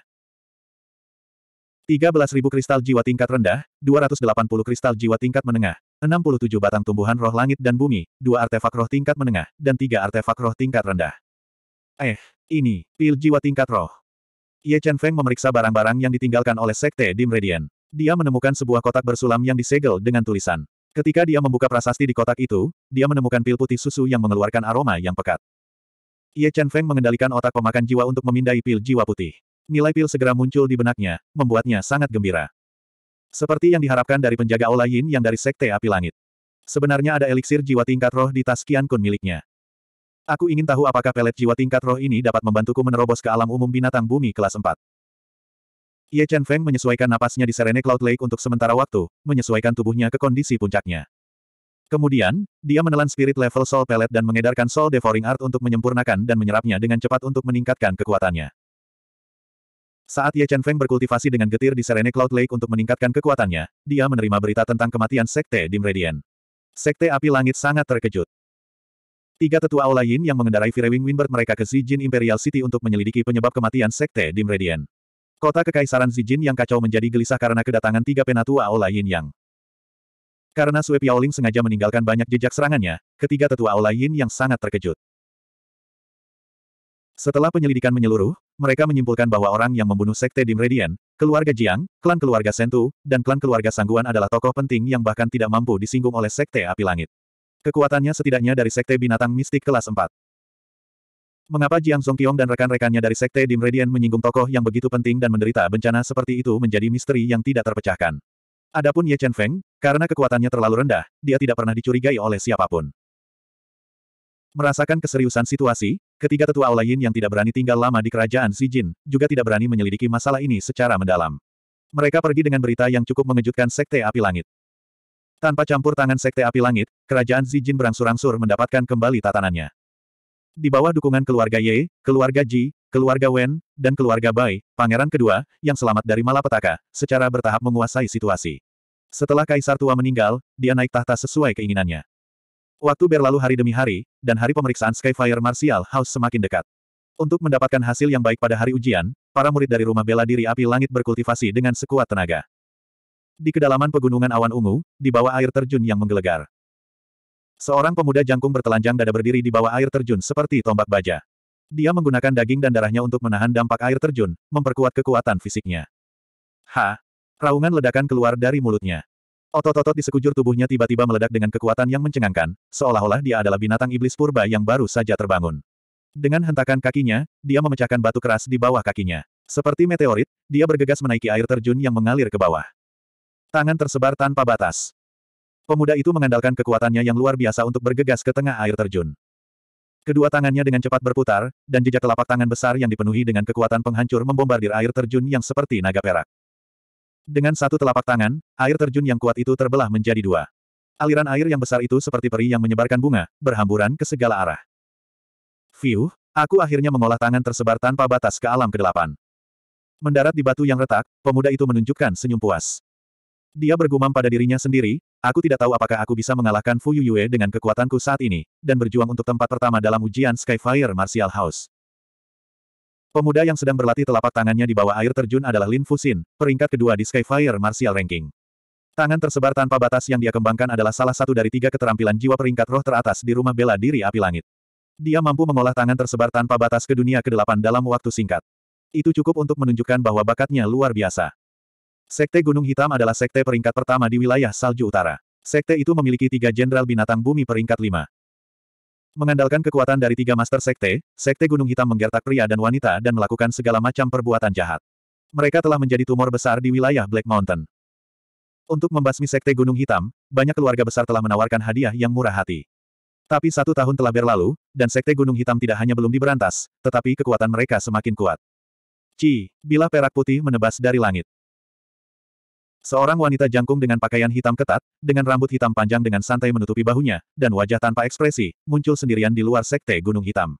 S1: 13.000 kristal jiwa tingkat rendah, 280 kristal jiwa tingkat menengah, 67 batang tumbuhan roh langit dan bumi, dua artefak roh tingkat menengah, dan tiga artefak roh tingkat rendah. Eh, ini, pil jiwa tingkat roh. Ye Chen Feng memeriksa barang-barang yang ditinggalkan oleh Sekte di Meridian. Dia menemukan sebuah kotak bersulam yang disegel dengan tulisan. Ketika dia membuka prasasti di kotak itu, dia menemukan pil putih susu yang mengeluarkan aroma yang pekat. Ye Chen Feng mengendalikan otak pemakan jiwa untuk memindai pil jiwa putih. Nilai pil segera muncul di benaknya, membuatnya sangat gembira. Seperti yang diharapkan dari penjaga Aula Yin yang dari Sekte Api Langit. Sebenarnya ada eliksir jiwa tingkat roh di tas Qian Kun miliknya. Aku ingin tahu apakah pelet jiwa tingkat roh ini dapat membantuku menerobos ke alam umum binatang bumi kelas 4. Ye Chen Feng menyesuaikan napasnya di Serene Cloud Lake untuk sementara waktu, menyesuaikan tubuhnya ke kondisi puncaknya. Kemudian, dia menelan spirit level soul Pelet dan mengedarkan soul devouring art untuk menyempurnakan dan menyerapnya dengan cepat untuk meningkatkan kekuatannya. Saat Ye Chen Feng berkultivasi dengan getir di Serene Cloud Lake untuk meningkatkan kekuatannya, dia menerima berita tentang kematian Sekte di Meridian. Sekte Api Langit sangat terkejut. Tiga tetua Aula Yin yang mengendarai Firewing Windbird mereka ke Zijin Imperial City untuk menyelidiki penyebab kematian Sekte di Meridian. Kota Kekaisaran Zijin yang kacau menjadi gelisah karena kedatangan tiga penatua Aula Yin Yang. Karena Sue Piaoling sengaja meninggalkan banyak jejak serangannya, ketiga tetua Aula Yin yang sangat terkejut. Setelah penyelidikan menyeluruh, mereka menyimpulkan bahwa orang yang membunuh Sekte Dimredian, Meridian, keluarga Jiang, klan keluarga Sentu, dan klan keluarga Sangguan adalah tokoh penting yang bahkan tidak mampu disinggung oleh Sekte Api Langit. Kekuatannya setidaknya dari Sekte Binatang Mistik kelas 4. Mengapa Jiang Songqiong dan rekan-rekannya dari Sekte Dimredian Meridian menyinggung tokoh yang begitu penting dan menderita bencana seperti itu menjadi misteri yang tidak terpecahkan. Adapun Ye Chen Feng, karena kekuatannya terlalu rendah, dia tidak pernah dicurigai oleh siapapun. Merasakan keseriusan situasi, Ketiga tetua Yin yang tidak berani tinggal lama di kerajaan Si Jin, juga tidak berani menyelidiki masalah ini secara mendalam. Mereka pergi dengan berita yang cukup mengejutkan Sekte Api Langit. Tanpa campur tangan Sekte Api Langit, kerajaan Si Jin berangsur-angsur mendapatkan kembali tatanannya. Di bawah dukungan keluarga Ye, keluarga Ji, keluarga Wen, dan keluarga Bai, pangeran kedua, yang selamat dari malapetaka, secara bertahap menguasai situasi. Setelah kaisar tua meninggal, dia naik tahta sesuai keinginannya. Waktu berlalu hari demi hari, dan hari pemeriksaan Skyfire Martial House semakin dekat. Untuk mendapatkan hasil yang baik pada hari ujian, para murid dari rumah bela diri api langit berkultivasi dengan sekuat tenaga. Di kedalaman pegunungan awan ungu, di bawah air terjun yang menggelegar. Seorang pemuda jangkung bertelanjang dada berdiri di bawah air terjun seperti tombak baja. Dia menggunakan daging dan darahnya untuk menahan dampak air terjun, memperkuat kekuatan fisiknya. Ha! Raungan ledakan keluar dari mulutnya. Otot-otot di sekujur tubuhnya tiba-tiba meledak dengan kekuatan yang mencengangkan, seolah-olah dia adalah binatang iblis purba yang baru saja terbangun. Dengan hentakan kakinya, dia memecahkan batu keras di bawah kakinya. Seperti meteorit, dia bergegas menaiki air terjun yang mengalir ke bawah. Tangan tersebar tanpa batas. Pemuda itu mengandalkan kekuatannya yang luar biasa untuk bergegas ke tengah air terjun. Kedua tangannya dengan cepat berputar, dan jejak telapak tangan besar yang dipenuhi dengan kekuatan penghancur membombardir air terjun yang seperti naga perak. Dengan satu telapak tangan, air terjun yang kuat itu terbelah menjadi dua. Aliran air yang besar itu seperti peri yang menyebarkan bunga, berhamburan ke segala arah. Fiuh, aku akhirnya mengolah tangan tersebar tanpa batas ke alam kedelapan. Mendarat di batu yang retak, pemuda itu menunjukkan senyum puas. Dia bergumam pada dirinya sendiri, aku tidak tahu apakah aku bisa mengalahkan Fu Yuyue dengan kekuatanku saat ini, dan berjuang untuk tempat pertama dalam ujian Skyfire Martial House. Pemuda yang sedang berlatih telapak tangannya di bawah air terjun adalah Lin Fusin, peringkat kedua di Skyfire Martial Ranking. Tangan tersebar tanpa batas yang dia kembangkan adalah salah satu dari tiga keterampilan jiwa peringkat roh teratas di rumah bela diri api langit. Dia mampu mengolah tangan tersebar tanpa batas ke dunia kedelapan dalam waktu singkat. Itu cukup untuk menunjukkan bahwa bakatnya luar biasa. Sekte Gunung Hitam adalah sekte peringkat pertama di wilayah Salju Utara. Sekte itu memiliki tiga jenderal binatang bumi peringkat lima. Mengandalkan kekuatan dari tiga master sekte, sekte Gunung Hitam menggertak pria dan wanita dan melakukan segala macam perbuatan jahat. Mereka telah menjadi tumor besar di wilayah Black Mountain. Untuk membasmi sekte Gunung Hitam, banyak keluarga besar telah menawarkan hadiah yang murah hati. Tapi satu tahun telah berlalu, dan sekte Gunung Hitam tidak hanya belum diberantas, tetapi kekuatan mereka semakin kuat. Ci, bila perak putih menebas dari langit. Seorang wanita jangkung dengan pakaian hitam ketat, dengan rambut hitam panjang dengan santai menutupi bahunya, dan wajah tanpa ekspresi, muncul sendirian di luar sekte Gunung Hitam.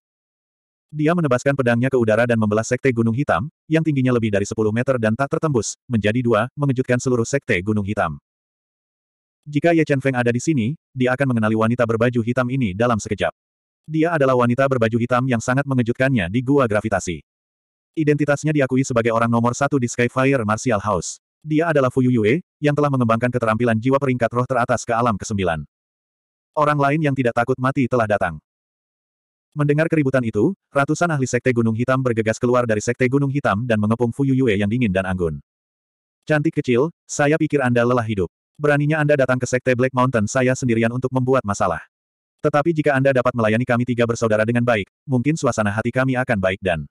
S1: Dia menebaskan pedangnya ke udara dan membelah sekte Gunung Hitam, yang tingginya lebih dari 10 meter dan tak tertembus, menjadi dua, mengejutkan seluruh sekte Gunung Hitam. Jika Ye Chen Feng ada di sini, dia akan mengenali wanita berbaju hitam ini dalam sekejap. Dia adalah wanita berbaju hitam yang sangat mengejutkannya di gua gravitasi. Identitasnya diakui sebagai orang nomor satu di Skyfire Martial House. Dia adalah Fu Yuyue yang telah mengembangkan keterampilan jiwa peringkat roh teratas ke alam kesembilan. Orang lain yang tidak takut mati telah datang. Mendengar keributan itu, ratusan ahli Sekte Gunung Hitam bergegas keluar dari Sekte Gunung Hitam dan mengepung Fu Yuyue yang dingin dan anggun. Cantik kecil, saya pikir Anda lelah hidup. Beraninya Anda datang ke Sekte Black Mountain saya sendirian untuk membuat masalah. Tetapi jika Anda dapat melayani kami tiga bersaudara dengan baik, mungkin suasana hati kami akan baik dan...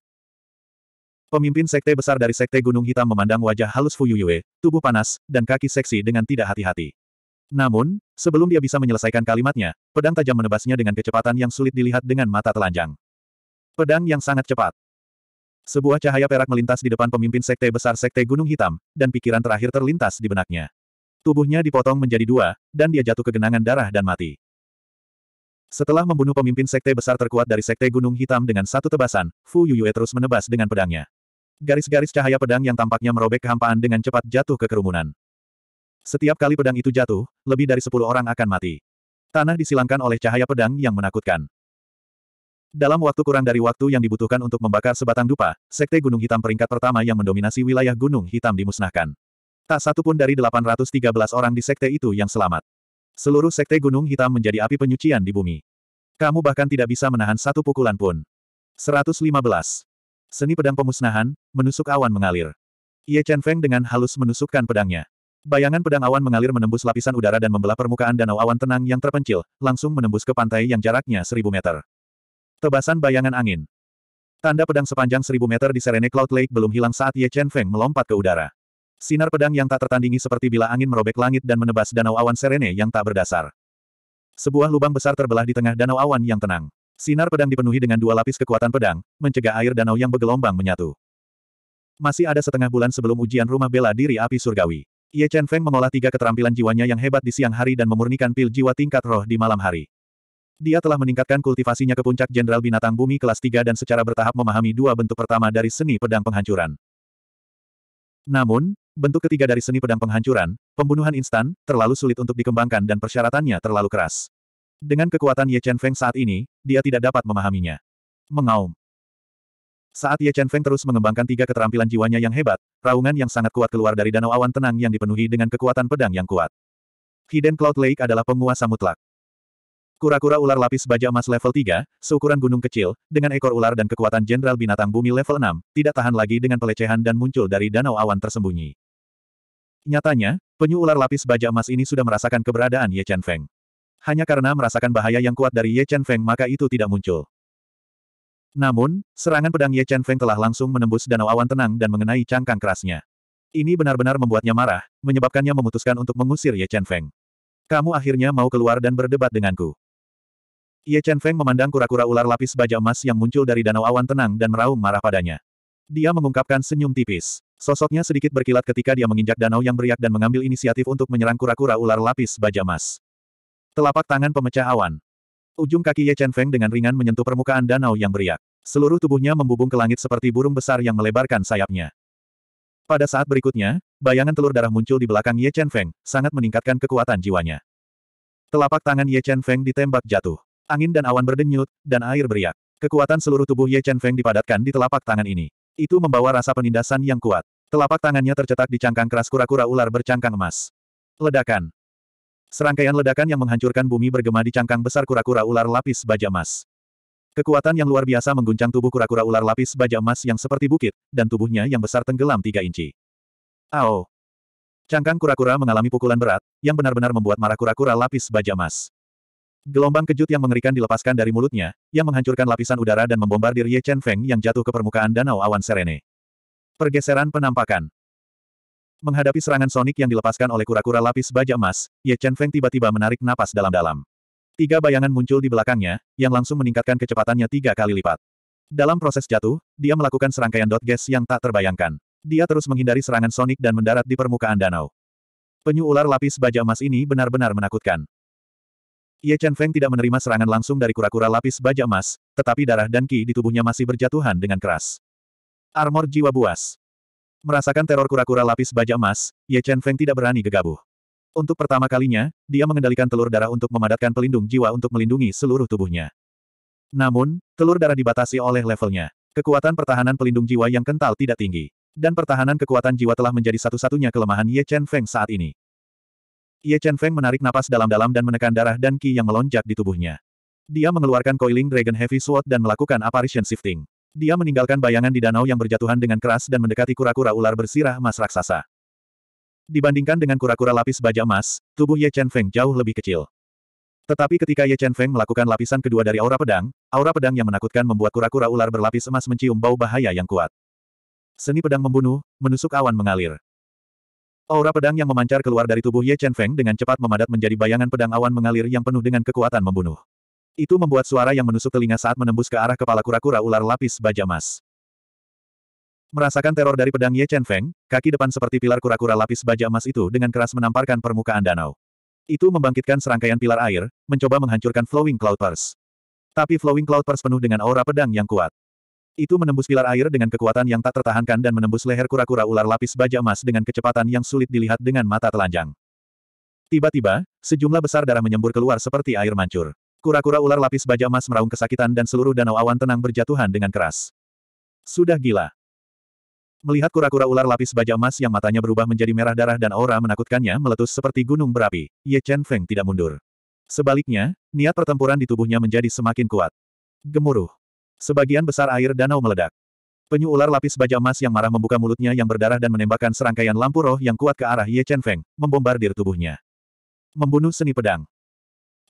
S1: Pemimpin sekte besar dari sekte Gunung Hitam memandang wajah halus Fu Yuyue, tubuh panas, dan kaki seksi dengan tidak hati-hati. Namun, sebelum dia bisa menyelesaikan kalimatnya, pedang tajam menebasnya dengan kecepatan yang sulit dilihat dengan mata telanjang. Pedang yang sangat cepat. Sebuah cahaya perak melintas di depan pemimpin sekte besar sekte Gunung Hitam, dan pikiran terakhir terlintas di benaknya. Tubuhnya dipotong menjadi dua, dan dia jatuh ke genangan darah dan mati. Setelah membunuh pemimpin sekte besar terkuat dari sekte Gunung Hitam dengan satu tebasan, Fu Yuyue terus menebas dengan pedangnya. Garis-garis cahaya pedang yang tampaknya merobek kehampaan dengan cepat jatuh ke kerumunan. Setiap kali pedang itu jatuh, lebih dari sepuluh orang akan mati. Tanah disilangkan oleh cahaya pedang yang menakutkan. Dalam waktu kurang dari waktu yang dibutuhkan untuk membakar sebatang dupa, Sekte Gunung Hitam peringkat pertama yang mendominasi wilayah Gunung Hitam dimusnahkan. Tak satu pun dari 813 orang di sekte itu yang selamat. Seluruh sekte Gunung Hitam menjadi api penyucian di bumi. Kamu bahkan tidak bisa menahan satu pukulan pun. 115. Seni pedang pemusnahan, menusuk awan mengalir. Ye Chen Feng dengan halus menusukkan pedangnya. Bayangan pedang awan mengalir menembus lapisan udara dan membelah permukaan danau awan tenang yang terpencil, langsung menembus ke pantai yang jaraknya seribu meter. Tebasan bayangan angin. Tanda pedang sepanjang seribu meter di Serene Cloud Lake belum hilang saat Ye Chen Feng melompat ke udara. Sinar pedang yang tak tertandingi seperti bila angin merobek langit dan menebas danau awan Serene yang tak berdasar. Sebuah lubang besar terbelah di tengah danau awan yang tenang. Sinar pedang dipenuhi dengan dua lapis kekuatan pedang, mencegah air danau yang bergelombang menyatu. Masih ada setengah bulan sebelum ujian rumah bela diri api surgawi. Ye Chen Feng mengolah tiga keterampilan jiwanya yang hebat di siang hari dan memurnikan pil jiwa tingkat roh di malam hari. Dia telah meningkatkan kultivasinya ke puncak Jenderal Binatang Bumi kelas 3 dan secara bertahap memahami dua bentuk pertama dari seni pedang penghancuran. Namun, bentuk ketiga dari seni pedang penghancuran, pembunuhan instan, terlalu sulit untuk dikembangkan dan persyaratannya terlalu keras. Dengan kekuatan Ye Chen Feng saat ini, dia tidak dapat memahaminya. Mengaum. Saat Ye Chen Feng terus mengembangkan tiga keterampilan jiwanya yang hebat, raungan yang sangat kuat keluar dari danau awan tenang yang dipenuhi dengan kekuatan pedang yang kuat. Hidden Cloud Lake adalah penguasa mutlak. Kura-kura ular lapis baja emas level 3, seukuran gunung kecil, dengan ekor ular dan kekuatan jenderal binatang bumi level 6, tidak tahan lagi dengan pelecehan dan muncul dari danau awan tersembunyi. Nyatanya, penyu ular lapis baja emas ini sudah merasakan keberadaan Ye Chen Feng. Hanya karena merasakan bahaya yang kuat dari Ye Chen Feng maka itu tidak muncul. Namun, serangan pedang Ye Chen Feng telah langsung menembus danau awan tenang dan mengenai cangkang kerasnya. Ini benar-benar membuatnya marah, menyebabkannya memutuskan untuk mengusir Ye Chen Feng. Kamu akhirnya mau keluar dan berdebat denganku. Ye Chen Feng memandang kura-kura ular lapis baja emas yang muncul dari danau awan tenang dan meraung marah padanya. Dia mengungkapkan senyum tipis. Sosoknya sedikit berkilat ketika dia menginjak danau yang beriak dan mengambil inisiatif untuk menyerang kura-kura ular lapis baja emas. Telapak tangan pemecah awan. Ujung kaki Ye Chen Feng dengan ringan menyentuh permukaan danau yang beriak. Seluruh tubuhnya membubung ke langit seperti burung besar yang melebarkan sayapnya. Pada saat berikutnya, bayangan telur darah muncul di belakang Ye Chen Feng, sangat meningkatkan kekuatan jiwanya. Telapak tangan Ye Chen Feng ditembak jatuh. Angin dan awan berdenyut, dan air beriak. Kekuatan seluruh tubuh Ye Chen Feng dipadatkan di telapak tangan ini. Itu membawa rasa penindasan yang kuat. Telapak tangannya tercetak di cangkang keras kura-kura ular bercangkang emas. Ledakan. Serangkaian ledakan yang menghancurkan bumi bergema di cangkang besar kura-kura ular lapis baja emas. Kekuatan yang luar biasa mengguncang tubuh kura-kura ular lapis baja emas yang seperti bukit, dan tubuhnya yang besar tenggelam tiga inci. Ao! Cangkang kura-kura mengalami pukulan berat, yang benar-benar membuat marah kura-kura lapis baja emas. Gelombang kejut yang mengerikan dilepaskan dari mulutnya, yang menghancurkan lapisan udara dan membombardir Ye Chen Feng yang jatuh ke permukaan danau awan serene. Pergeseran penampakan. Menghadapi serangan sonik yang dilepaskan oleh kura-kura lapis baja emas, Ye Chen Feng tiba-tiba menarik napas dalam-dalam. Tiga bayangan muncul di belakangnya, yang langsung meningkatkan kecepatannya tiga kali lipat. Dalam proses jatuh, dia melakukan serangkaian dot gas yang tak terbayangkan. Dia terus menghindari serangan sonik dan mendarat di permukaan danau. Penyu ular lapis baja emas ini benar-benar menakutkan. Ye Chen Feng tidak menerima serangan langsung dari kura-kura lapis baja emas, tetapi darah dan ki di tubuhnya masih berjatuhan dengan keras. Armor jiwa buas. Merasakan teror kura-kura lapis baja emas, Ye Chen Feng tidak berani gegabah. Untuk pertama kalinya, dia mengendalikan telur darah untuk memadatkan pelindung jiwa untuk melindungi seluruh tubuhnya. Namun, telur darah dibatasi oleh levelnya. Kekuatan pertahanan pelindung jiwa yang kental tidak tinggi. Dan pertahanan kekuatan jiwa telah menjadi satu-satunya kelemahan Ye Chen Feng saat ini. Ye Chen Feng menarik napas dalam-dalam dan menekan darah dan ki yang melonjak di tubuhnya. Dia mengeluarkan coiling Dragon Heavy Sword dan melakukan apparition shifting. Dia meninggalkan bayangan di danau yang berjatuhan dengan keras dan mendekati kura-kura ular bersirah emas raksasa. Dibandingkan dengan kura-kura lapis baja emas, tubuh Ye Chen Feng jauh lebih kecil. Tetapi ketika Ye Chen Feng melakukan lapisan kedua dari aura pedang, aura pedang yang menakutkan membuat kura-kura ular berlapis emas mencium bau bahaya yang kuat. Seni pedang membunuh, menusuk awan mengalir. Aura pedang yang memancar keluar dari tubuh Ye Chen Feng dengan cepat memadat menjadi bayangan pedang awan mengalir yang penuh dengan kekuatan membunuh. Itu membuat suara yang menusuk telinga saat menembus ke arah kepala kura-kura ular lapis baja emas. Merasakan teror dari pedang Ye Chen Feng, kaki depan seperti pilar kura-kura lapis baja emas itu dengan keras menamparkan permukaan danau. Itu membangkitkan serangkaian pilar air, mencoba menghancurkan Flowing Cloud Purse. Tapi Flowing Cloud Purse penuh dengan aura pedang yang kuat. Itu menembus pilar air dengan kekuatan yang tak tertahankan dan menembus leher kura-kura ular lapis baja emas dengan kecepatan yang sulit dilihat dengan mata telanjang. Tiba-tiba, sejumlah besar darah menyembur keluar seperti air mancur. Kura-kura ular lapis baja emas meraung kesakitan dan seluruh danau awan tenang berjatuhan dengan keras. Sudah gila. Melihat kura-kura ular lapis baja emas yang matanya berubah menjadi merah darah dan aura menakutkannya meletus seperti gunung berapi, Ye Chen Feng tidak mundur. Sebaliknya, niat pertempuran di tubuhnya menjadi semakin kuat. Gemuruh. Sebagian besar air danau meledak. Penyu ular lapis baja emas yang marah membuka mulutnya yang berdarah dan menembakkan serangkaian lampu roh yang kuat ke arah Ye Chen Feng, membombardir tubuhnya. Membunuh seni pedang.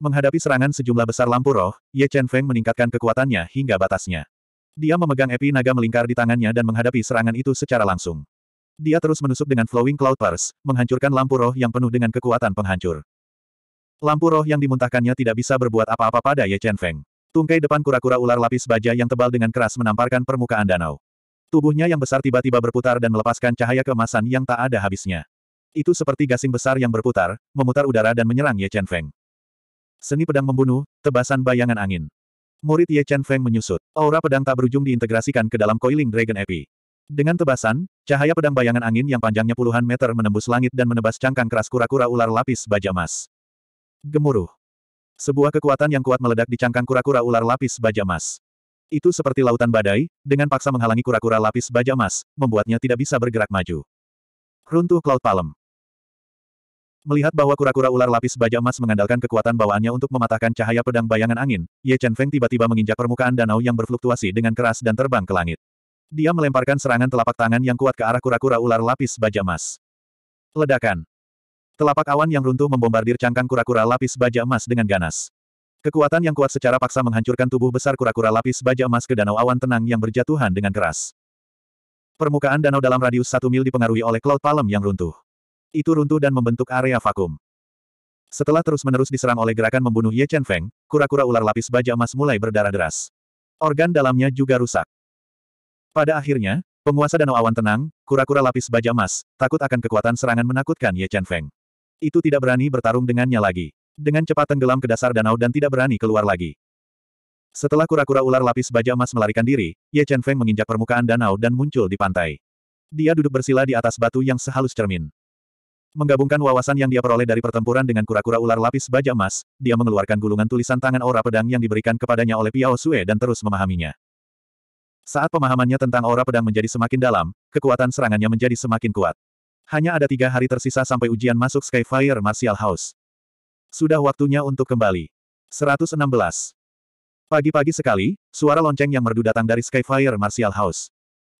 S1: Menghadapi serangan sejumlah besar lampu roh, Ye Chen Feng meningkatkan kekuatannya hingga batasnya. Dia memegang epi naga melingkar di tangannya dan menghadapi serangan itu secara langsung. Dia terus menusuk dengan Flowing Cloud Purse, menghancurkan lampu roh yang penuh dengan kekuatan penghancur. Lampu roh yang dimuntahkannya tidak bisa berbuat apa-apa pada Ye Chen Feng. Tungkai depan kura-kura ular lapis baja yang tebal dengan keras menamparkan permukaan danau. Tubuhnya yang besar tiba-tiba berputar dan melepaskan cahaya kemasan yang tak ada habisnya. Itu seperti gasing besar yang berputar, memutar udara dan menyerang Ye Chen Feng. Seni pedang membunuh, tebasan bayangan angin. Murid Ye Chen Feng menyusut. Aura pedang tak berujung diintegrasikan ke dalam coiling Dragon Epi. Dengan tebasan, cahaya pedang bayangan angin yang panjangnya puluhan meter menembus langit dan menebas cangkang keras kura-kura ular lapis baja emas. Gemuruh. Sebuah kekuatan yang kuat meledak di cangkang kura-kura ular lapis baja emas. Itu seperti lautan badai, dengan paksa menghalangi kura-kura lapis baja emas, membuatnya tidak bisa bergerak maju. Runtuh Cloud Palem. Melihat bahwa kura-kura ular lapis baja emas mengandalkan kekuatan bawaannya untuk mematahkan cahaya pedang bayangan angin, Ye Chen Feng tiba-tiba menginjak permukaan danau yang berfluktuasi dengan keras dan terbang ke langit. Dia melemparkan serangan telapak tangan yang kuat ke arah kura-kura ular lapis baja emas. Ledakan. Telapak awan yang runtuh membombardir cangkang kura-kura lapis baja emas dengan ganas. Kekuatan yang kuat secara paksa menghancurkan tubuh besar kura-kura lapis baja emas ke danau awan tenang yang berjatuhan dengan keras. Permukaan danau dalam radius satu mil dipengaruhi oleh Cloud Palem yang runtuh. Itu runtuh dan membentuk area vakum. Setelah terus-menerus diserang oleh gerakan membunuh Ye Chen Feng, kura-kura ular lapis baja emas mulai berdarah deras. Organ dalamnya juga rusak. Pada akhirnya, penguasa Danau Awan tenang, kura-kura lapis baja emas, takut akan kekuatan serangan menakutkan Ye Chen Feng. Itu tidak berani bertarung dengannya lagi. Dengan cepat tenggelam ke dasar danau dan tidak berani keluar lagi. Setelah kura-kura ular lapis baja emas melarikan diri, Ye Chen Feng menginjak permukaan danau dan muncul di pantai. Dia duduk bersila di atas batu yang sehalus cermin. Menggabungkan wawasan yang dia peroleh dari pertempuran dengan kura-kura ular lapis baja emas, dia mengeluarkan gulungan tulisan tangan aura pedang yang diberikan kepadanya oleh Piao Sue dan terus memahaminya. Saat pemahamannya tentang aura pedang menjadi semakin dalam, kekuatan serangannya menjadi semakin kuat. Hanya ada tiga hari tersisa sampai ujian masuk Skyfire Martial House. Sudah waktunya untuk kembali. 116. Pagi-pagi sekali, suara lonceng yang merdu datang dari Skyfire Martial House.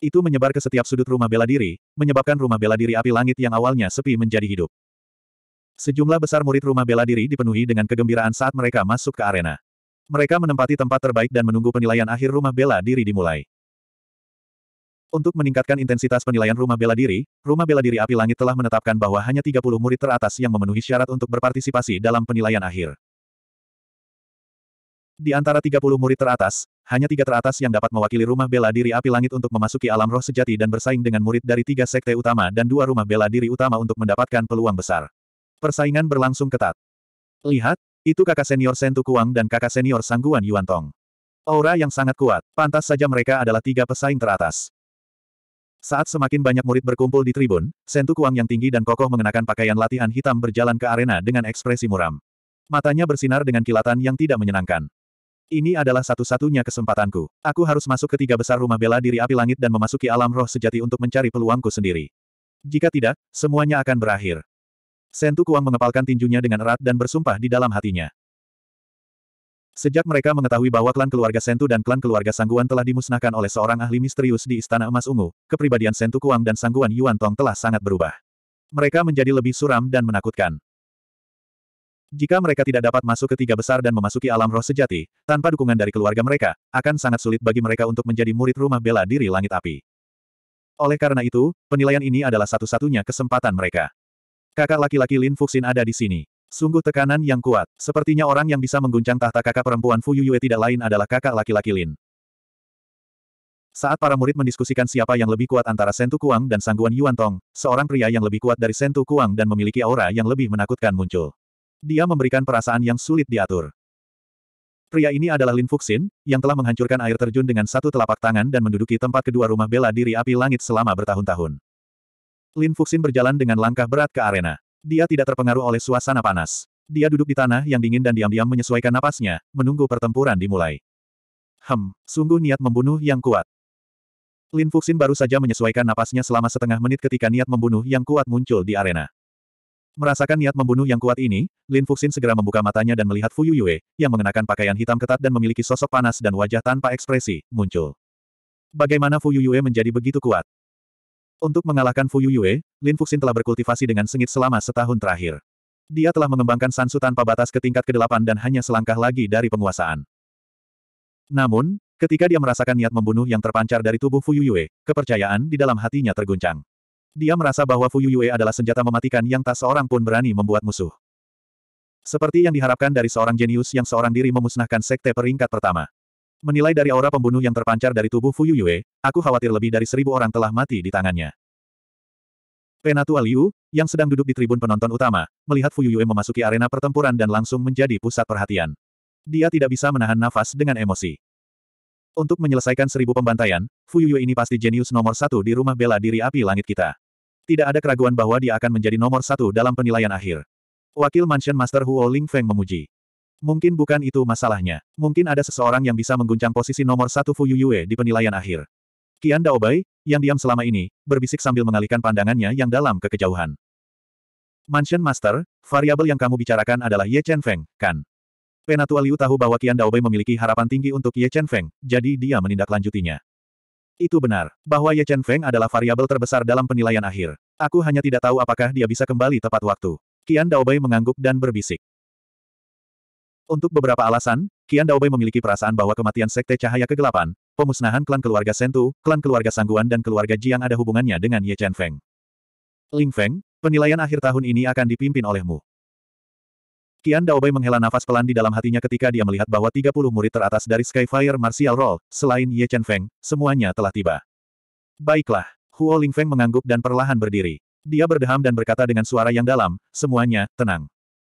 S1: Itu menyebar ke setiap sudut rumah bela diri, menyebabkan rumah bela diri api langit yang awalnya sepi menjadi hidup. Sejumlah besar murid rumah bela diri dipenuhi dengan kegembiraan saat mereka masuk ke arena. Mereka menempati tempat terbaik dan menunggu penilaian akhir rumah bela diri dimulai. Untuk meningkatkan intensitas penilaian rumah bela diri, rumah bela diri api langit telah menetapkan bahwa hanya 30 murid teratas yang memenuhi syarat untuk berpartisipasi dalam penilaian akhir. Di antara 30 murid teratas, hanya tiga teratas yang dapat mewakili rumah bela diri api langit untuk memasuki alam roh sejati dan bersaing dengan murid dari tiga sekte utama dan dua rumah bela diri utama untuk mendapatkan peluang besar. Persaingan berlangsung ketat. Lihat, itu kakak senior Sentu Kuang dan kakak senior Sangguan Yuan Tong. Aura yang sangat kuat, pantas saja mereka adalah tiga pesaing teratas. Saat semakin banyak murid berkumpul di tribun, Sentu Kuang yang tinggi dan kokoh mengenakan pakaian latihan hitam berjalan ke arena dengan ekspresi muram. Matanya bersinar dengan kilatan yang tidak menyenangkan. Ini adalah satu-satunya kesempatanku. Aku harus masuk ke tiga besar rumah bela diri api langit dan memasuki alam roh sejati untuk mencari peluangku sendiri. Jika tidak, semuanya akan berakhir. Sentu Kuang mengepalkan tinjunya dengan erat dan bersumpah di dalam hatinya. Sejak mereka mengetahui bahwa klan keluarga Sentu dan klan keluarga Sangguan telah dimusnahkan oleh seorang ahli misterius di Istana Emas Ungu, kepribadian Sentu Kuang dan Sangguan Yuan Tong telah sangat berubah. Mereka menjadi lebih suram dan menakutkan. Jika mereka tidak dapat masuk ke tiga besar dan memasuki alam roh sejati, tanpa dukungan dari keluarga mereka, akan sangat sulit bagi mereka untuk menjadi murid rumah bela diri langit api. Oleh karena itu, penilaian ini adalah satu-satunya kesempatan mereka. Kakak laki-laki Lin Fuxin ada di sini. Sungguh tekanan yang kuat. Sepertinya orang yang bisa mengguncang tahta kakak perempuan Fu Yuyue tidak lain adalah kakak laki-laki Lin. Saat para murid mendiskusikan siapa yang lebih kuat antara Sentu Kuang dan Sangguan Yuan Tong, seorang pria yang lebih kuat dari Sentu Kuang dan memiliki aura yang lebih menakutkan muncul. Dia memberikan perasaan yang sulit diatur. Pria ini adalah Lin Fuxin, yang telah menghancurkan air terjun dengan satu telapak tangan dan menduduki tempat kedua rumah bela diri api langit selama bertahun-tahun. Lin Fuxin berjalan dengan langkah berat ke arena. Dia tidak terpengaruh oleh suasana panas. Dia duduk di tanah yang dingin dan diam-diam menyesuaikan napasnya, menunggu pertempuran dimulai. Hem, sungguh niat membunuh yang kuat. Lin Fuxin baru saja menyesuaikan napasnya selama setengah menit ketika niat membunuh yang kuat muncul di arena. Merasakan niat membunuh yang kuat ini, Lin Fuxin segera membuka matanya dan melihat Fu Yuyue, yang mengenakan pakaian hitam ketat dan memiliki sosok panas dan wajah tanpa ekspresi, muncul. Bagaimana Fu Yuyue menjadi begitu kuat? Untuk mengalahkan Fu Yuyue, Lin Fuxin telah berkultivasi dengan sengit selama setahun terakhir. Dia telah mengembangkan Sansu tanpa batas ke tingkat ke-8 dan hanya selangkah lagi dari penguasaan. Namun, ketika dia merasakan niat membunuh yang terpancar dari tubuh Fu Yuyue, kepercayaan di dalam hatinya terguncang. Dia merasa bahwa Yue adalah senjata mematikan yang tak seorang pun berani membuat musuh. Seperti yang diharapkan dari seorang jenius yang seorang diri memusnahkan sekte peringkat pertama. Menilai dari aura pembunuh yang terpancar dari tubuh Yue, aku khawatir lebih dari seribu orang telah mati di tangannya. Penatua Liu, yang sedang duduk di tribun penonton utama, melihat Yue memasuki arena pertempuran dan langsung menjadi pusat perhatian. Dia tidak bisa menahan nafas dengan emosi. Untuk menyelesaikan seribu pembantaian, Fuyuyu ini pasti jenius nomor satu di rumah bela diri api langit kita. Tidak ada keraguan bahwa dia akan menjadi nomor satu dalam penilaian akhir. Wakil Mansion Master Huo Ling Feng memuji. Mungkin bukan itu masalahnya. Mungkin ada seseorang yang bisa mengguncang posisi nomor satu Fuyuyue di penilaian akhir. Qian Daobai, yang diam selama ini, berbisik sambil mengalihkan pandangannya yang dalam ke kejauhan. Mansion Master, variabel yang kamu bicarakan adalah Ye Chen Feng, kan? Penatua Liu tahu bahwa Qian Daobei memiliki harapan tinggi untuk Ye Chen Feng, jadi dia menindaklanjutinya. Itu benar, bahwa Ye Chen Feng adalah variabel terbesar dalam penilaian akhir. Aku hanya tidak tahu apakah dia bisa kembali tepat waktu. Qian Daobei mengangguk dan berbisik. Untuk beberapa alasan, Qian Daobei memiliki perasaan bahwa kematian Sekte Cahaya Kegelapan, pemusnahan klan keluarga Sentu, klan keluarga Sangguan dan keluarga Jiang ada hubungannya dengan Ye Chen Feng. Ling Feng, penilaian akhir tahun ini akan dipimpin olehmu. Kian Daobai menghela nafas pelan di dalam hatinya ketika dia melihat bahwa 30 murid teratas dari Skyfire Martial Roll, selain Ye Chen Feng, semuanya telah tiba. Baiklah. Huo Ling Feng mengangguk dan perlahan berdiri. Dia berdeham dan berkata dengan suara yang dalam, semuanya, tenang.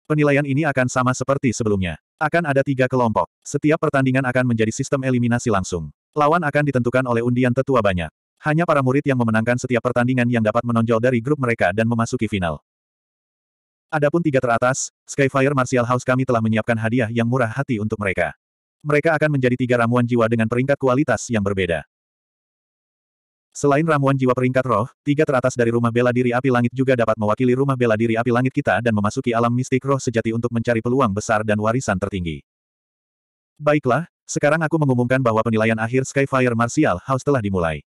S1: Penilaian ini akan sama seperti sebelumnya. Akan ada tiga kelompok. Setiap pertandingan akan menjadi sistem eliminasi langsung. Lawan akan ditentukan oleh undian tetua banyak. Hanya para murid yang memenangkan setiap pertandingan yang dapat menonjol dari grup mereka dan memasuki final. Adapun tiga teratas, Skyfire Martial House kami telah menyiapkan hadiah yang murah hati untuk mereka. Mereka akan menjadi tiga ramuan jiwa dengan peringkat kualitas yang berbeda. Selain ramuan jiwa peringkat roh, tiga teratas dari rumah bela diri api langit juga dapat mewakili rumah bela diri api langit kita dan memasuki alam mistik roh sejati untuk mencari peluang besar dan warisan tertinggi. Baiklah, sekarang aku mengumumkan bahwa penilaian akhir Skyfire Martial House telah dimulai.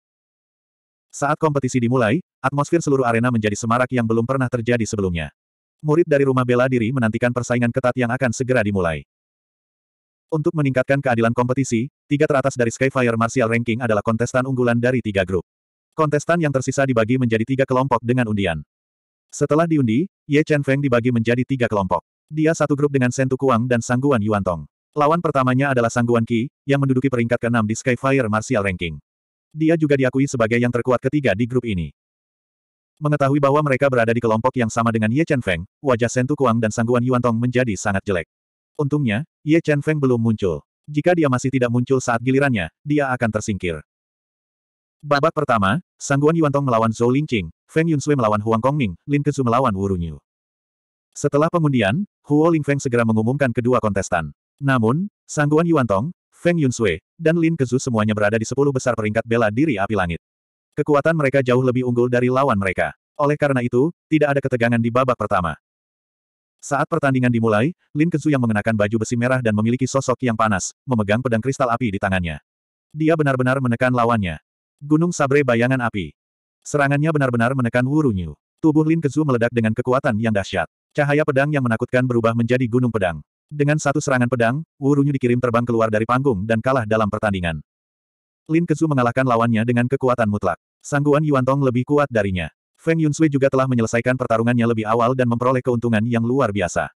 S1: Saat kompetisi dimulai, atmosfer seluruh arena menjadi semarak yang belum pernah terjadi sebelumnya. Murid dari rumah bela diri menantikan persaingan ketat yang akan segera dimulai. Untuk meningkatkan keadilan kompetisi, tiga teratas dari Skyfire Martial Ranking adalah kontestan unggulan dari tiga grup. Kontestan yang tersisa dibagi menjadi tiga kelompok dengan undian. Setelah diundi, Ye Chen Feng dibagi menjadi tiga kelompok. Dia satu grup dengan Sentu Kuang dan Sangguan Yuan Tong. Lawan pertamanya adalah Sangguan Qi, yang menduduki peringkat keenam di Skyfire Martial Ranking. Dia juga diakui sebagai yang terkuat ketiga di grup ini. Mengetahui bahwa mereka berada di kelompok yang sama dengan Ye Chen Feng, wajah Sentu Kuang dan Sangguan Yuan Tong menjadi sangat jelek. Untungnya, Ye Chen Feng belum muncul. Jika dia masih tidak muncul saat gilirannya, dia akan tersingkir. Babak pertama, Sangguan Yuan Tong melawan Zhou Lingqing, Feng Yunsui melawan Huang Kongming, Lin Kezu melawan Wu Runyu. Setelah pengundian, Huo Ling Feng segera mengumumkan kedua kontestan. Namun, Sangguan Yuan Tong, Feng Yunsui, dan Lin Kezu semuanya berada di sepuluh besar peringkat bela diri api langit. Kekuatan mereka jauh lebih unggul dari lawan mereka. Oleh karena itu, tidak ada ketegangan di babak pertama. Saat pertandingan dimulai, Lin Kezu yang mengenakan baju besi merah dan memiliki sosok yang panas, memegang pedang kristal api di tangannya. Dia benar-benar menekan lawannya. Gunung sabre bayangan api. Serangannya benar-benar menekan Wurunyu. Tubuh Lin Kezu meledak dengan kekuatan yang dahsyat. Cahaya pedang yang menakutkan berubah menjadi gunung pedang. Dengan satu serangan pedang, Wurunyu dikirim terbang keluar dari panggung dan kalah dalam pertandingan. Lin Kezu mengalahkan lawannya dengan kekuatan mutlak. Sangguan Yuan Tong lebih kuat darinya. Feng Yunsui juga telah menyelesaikan pertarungannya lebih awal dan memperoleh keuntungan yang luar biasa.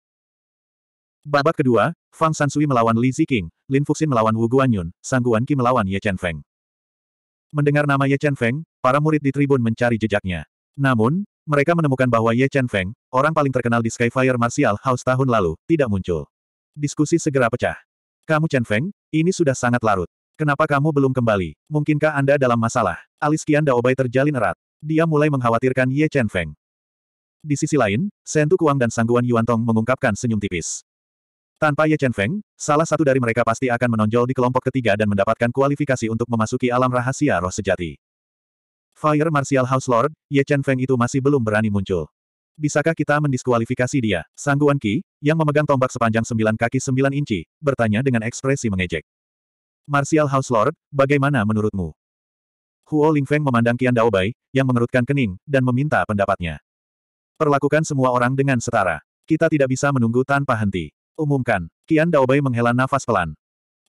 S1: Babak kedua, Fang Sansui melawan Li Ziking, Lin Fuxin melawan Wu Guanyun, Sangguan Qi melawan Ye Chen Feng. Mendengar nama Ye Chen Feng, para murid di tribun mencari jejaknya. Namun, mereka menemukan bahwa Ye Chen Feng, orang paling terkenal di Skyfire Martial House tahun lalu, tidak muncul. Diskusi segera pecah. Kamu Chen Feng, ini sudah sangat larut. Kenapa kamu belum kembali? Mungkinkah Anda dalam masalah? Alis kian Daobai terjalin erat. Dia mulai mengkhawatirkan Ye Chen Feng. Di sisi lain, Sentu Kuang dan Sangguan Yuan Tong mengungkapkan senyum tipis. Tanpa Ye Chen Feng, salah satu dari mereka pasti akan menonjol di kelompok ketiga dan mendapatkan kualifikasi untuk memasuki alam rahasia roh sejati. Fire Martial House Lord, Ye Chen Feng itu masih belum berani muncul. Bisakah kita mendiskualifikasi dia? Sangguan Qi, yang memegang tombak sepanjang sembilan kaki sembilan inci, bertanya dengan ekspresi mengejek. Martial House Lord, bagaimana menurutmu? Huo Lingfeng memandang Qian Daobai, yang mengerutkan kening, dan meminta pendapatnya. Perlakukan semua orang dengan setara. Kita tidak bisa menunggu tanpa henti. Umumkan. Qian Daobai menghela nafas pelan.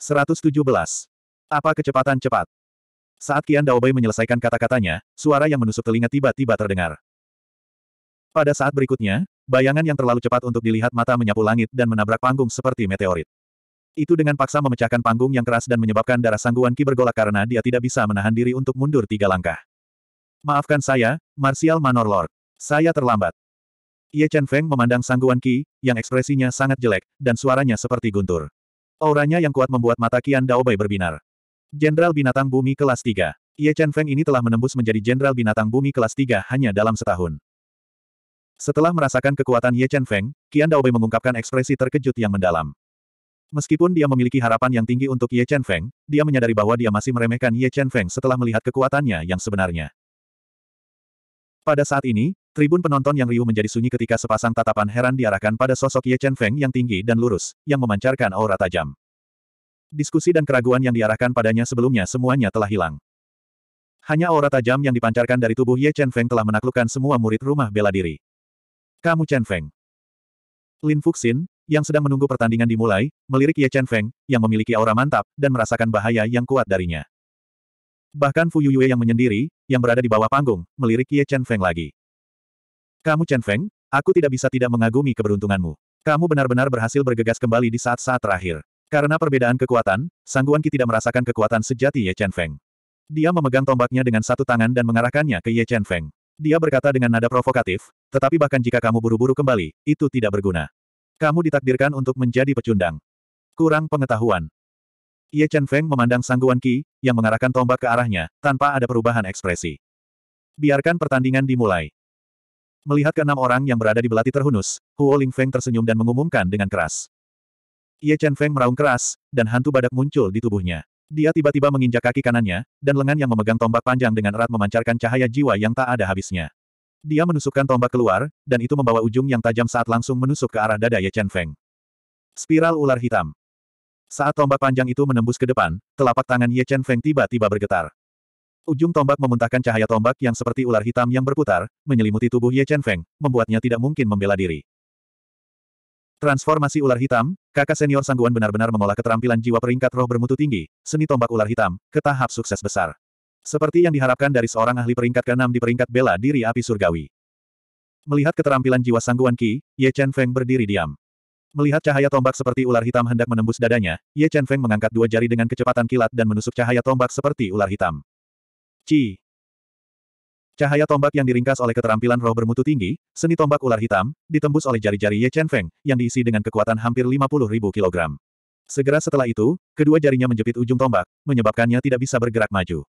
S1: 117. Apa kecepatan cepat? Saat Qian Daobai menyelesaikan kata-katanya, suara yang menusuk telinga tiba-tiba terdengar. Pada saat berikutnya, bayangan yang terlalu cepat untuk dilihat mata menyapu langit dan menabrak panggung seperti meteorit. Itu dengan paksa memecahkan panggung yang keras dan menyebabkan darah sangguan Ki bergolak karena dia tidak bisa menahan diri untuk mundur tiga langkah. Maafkan saya, Martial Manor Lord. Saya terlambat. Ye Chen Feng memandang sangguan Ki, yang ekspresinya sangat jelek, dan suaranya seperti guntur. Auranya yang kuat membuat mata Qian Daobai berbinar. Jenderal Binatang Bumi kelas 3. Ye Chen Feng ini telah menembus menjadi Jenderal Binatang Bumi kelas 3 hanya dalam setahun. Setelah merasakan kekuatan Ye Chen Feng, Qian Daobai mengungkapkan ekspresi terkejut yang mendalam. Meskipun dia memiliki harapan yang tinggi untuk Ye Chen Feng, dia menyadari bahwa dia masih meremehkan Ye Chen Feng setelah melihat kekuatannya yang sebenarnya. Pada saat ini, tribun penonton yang riuh menjadi sunyi ketika sepasang tatapan heran diarahkan pada sosok Ye Chen Feng yang tinggi dan lurus, yang memancarkan aura tajam. Diskusi dan keraguan yang diarahkan padanya sebelumnya semuanya telah hilang. Hanya aura tajam yang dipancarkan dari tubuh Ye Chen Feng telah menaklukkan semua murid rumah bela diri. Kamu Chen Feng. Lin Fuxin, yang sedang menunggu pertandingan dimulai, melirik Ye Chen Feng, yang memiliki aura mantap, dan merasakan bahaya yang kuat darinya. Bahkan Fu Yuyue yang menyendiri, yang berada di bawah panggung, melirik Ye Chen Feng lagi. Kamu Chen Feng, aku tidak bisa tidak mengagumi keberuntunganmu. Kamu benar-benar berhasil bergegas kembali di saat-saat terakhir. Karena perbedaan kekuatan, Sangguan Qi tidak merasakan kekuatan sejati Ye Chen Feng. Dia memegang tombaknya dengan satu tangan dan mengarahkannya ke Ye Chen Feng. Dia berkata dengan nada provokatif, tetapi bahkan jika kamu buru-buru kembali, itu tidak berguna. Kamu ditakdirkan untuk menjadi pecundang. Kurang pengetahuan. Ye Chen Feng memandang sangguan Qi, yang mengarahkan tombak ke arahnya, tanpa ada perubahan ekspresi. Biarkan pertandingan dimulai. Melihat keenam orang yang berada di belati terhunus, Huo Ling Feng tersenyum dan mengumumkan dengan keras. Ye Chen Feng meraung keras, dan hantu badak muncul di tubuhnya. Dia tiba-tiba menginjak kaki kanannya, dan lengan yang memegang tombak panjang dengan erat memancarkan cahaya jiwa yang tak ada habisnya. Dia menusukkan tombak keluar, dan itu membawa ujung yang tajam saat langsung menusuk ke arah dada Ye Chen Feng. Spiral ular hitam. Saat tombak panjang itu menembus ke depan, telapak tangan Ye Chen Feng tiba-tiba bergetar. Ujung tombak memuntahkan cahaya tombak yang seperti ular hitam yang berputar, menyelimuti tubuh Ye Chen Feng, membuatnya tidak mungkin membela diri. Transformasi ular hitam, kakak senior sangguan benar-benar mengolah keterampilan jiwa peringkat roh bermutu tinggi, seni tombak ular hitam, ke tahap sukses besar. Seperti yang diharapkan dari seorang ahli peringkat ke-6 di peringkat bela diri api surgawi. Melihat keterampilan jiwa sangguan Qi, Ye Chen Feng berdiri diam. Melihat cahaya tombak seperti ular hitam hendak menembus dadanya, Ye Chen Feng mengangkat dua jari dengan kecepatan kilat dan menusuk cahaya tombak seperti ular hitam. Ci. Cahaya tombak yang diringkas oleh keterampilan roh bermutu tinggi, seni tombak ular hitam, ditembus oleh jari-jari Ye Chen Feng, yang diisi dengan kekuatan hampir 50 ribu kilogram. Segera setelah itu, kedua jarinya menjepit ujung tombak, menyebabkannya tidak bisa bergerak maju.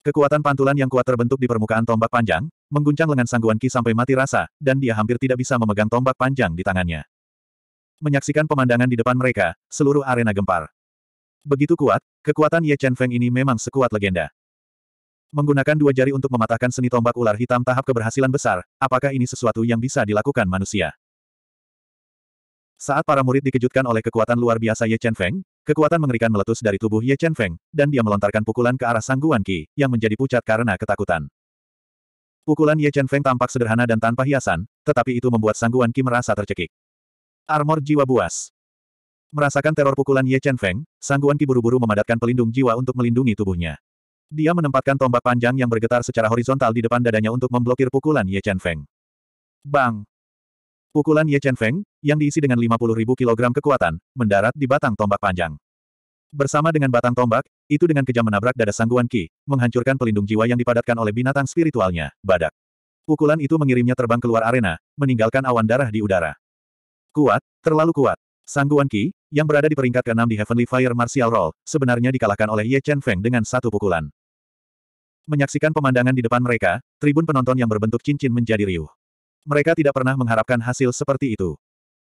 S1: Kekuatan pantulan yang kuat terbentuk di permukaan tombak panjang, mengguncang lengan Sangguan Ki sampai mati rasa, dan dia hampir tidak bisa memegang tombak panjang di tangannya. Menyaksikan pemandangan di depan mereka, seluruh arena gempar. Begitu kuat, kekuatan Ye Chen Feng ini memang sekuat legenda. Menggunakan dua jari untuk mematahkan seni tombak ular hitam tahap keberhasilan besar, apakah ini sesuatu yang bisa dilakukan manusia? Saat para murid dikejutkan oleh kekuatan luar biasa Ye Chen Feng, Kekuatan mengerikan meletus dari tubuh Ye Chen Feng, dan dia melontarkan pukulan ke arah Sang Guan Qi, yang menjadi pucat karena ketakutan. Pukulan Ye Chen Feng tampak sederhana dan tanpa hiasan, tetapi itu membuat Sang Guan Qi merasa tercekik. Armor jiwa buas. Merasakan teror pukulan Ye Chen Feng, Sang Guan Qi buru-buru memadatkan pelindung jiwa untuk melindungi tubuhnya. Dia menempatkan tombak panjang yang bergetar secara horizontal di depan dadanya untuk memblokir pukulan Ye Chen Feng. Bang! Pukulan Ye Chen Feng, yang diisi dengan 50.000 kg kekuatan, mendarat di batang tombak panjang. Bersama dengan batang tombak, itu dengan kejam menabrak dada sangguan Qi, menghancurkan pelindung jiwa yang dipadatkan oleh binatang spiritualnya, badak. Pukulan itu mengirimnya terbang keluar arena, meninggalkan awan darah di udara. Kuat, terlalu kuat. Sangguan Qi, yang berada di peringkat ke-6 di Heavenly Fire Martial Roll, sebenarnya dikalahkan oleh Ye Chen Feng dengan satu pukulan. Menyaksikan pemandangan di depan mereka, tribun penonton yang berbentuk cincin menjadi riuh. Mereka tidak pernah mengharapkan hasil seperti itu.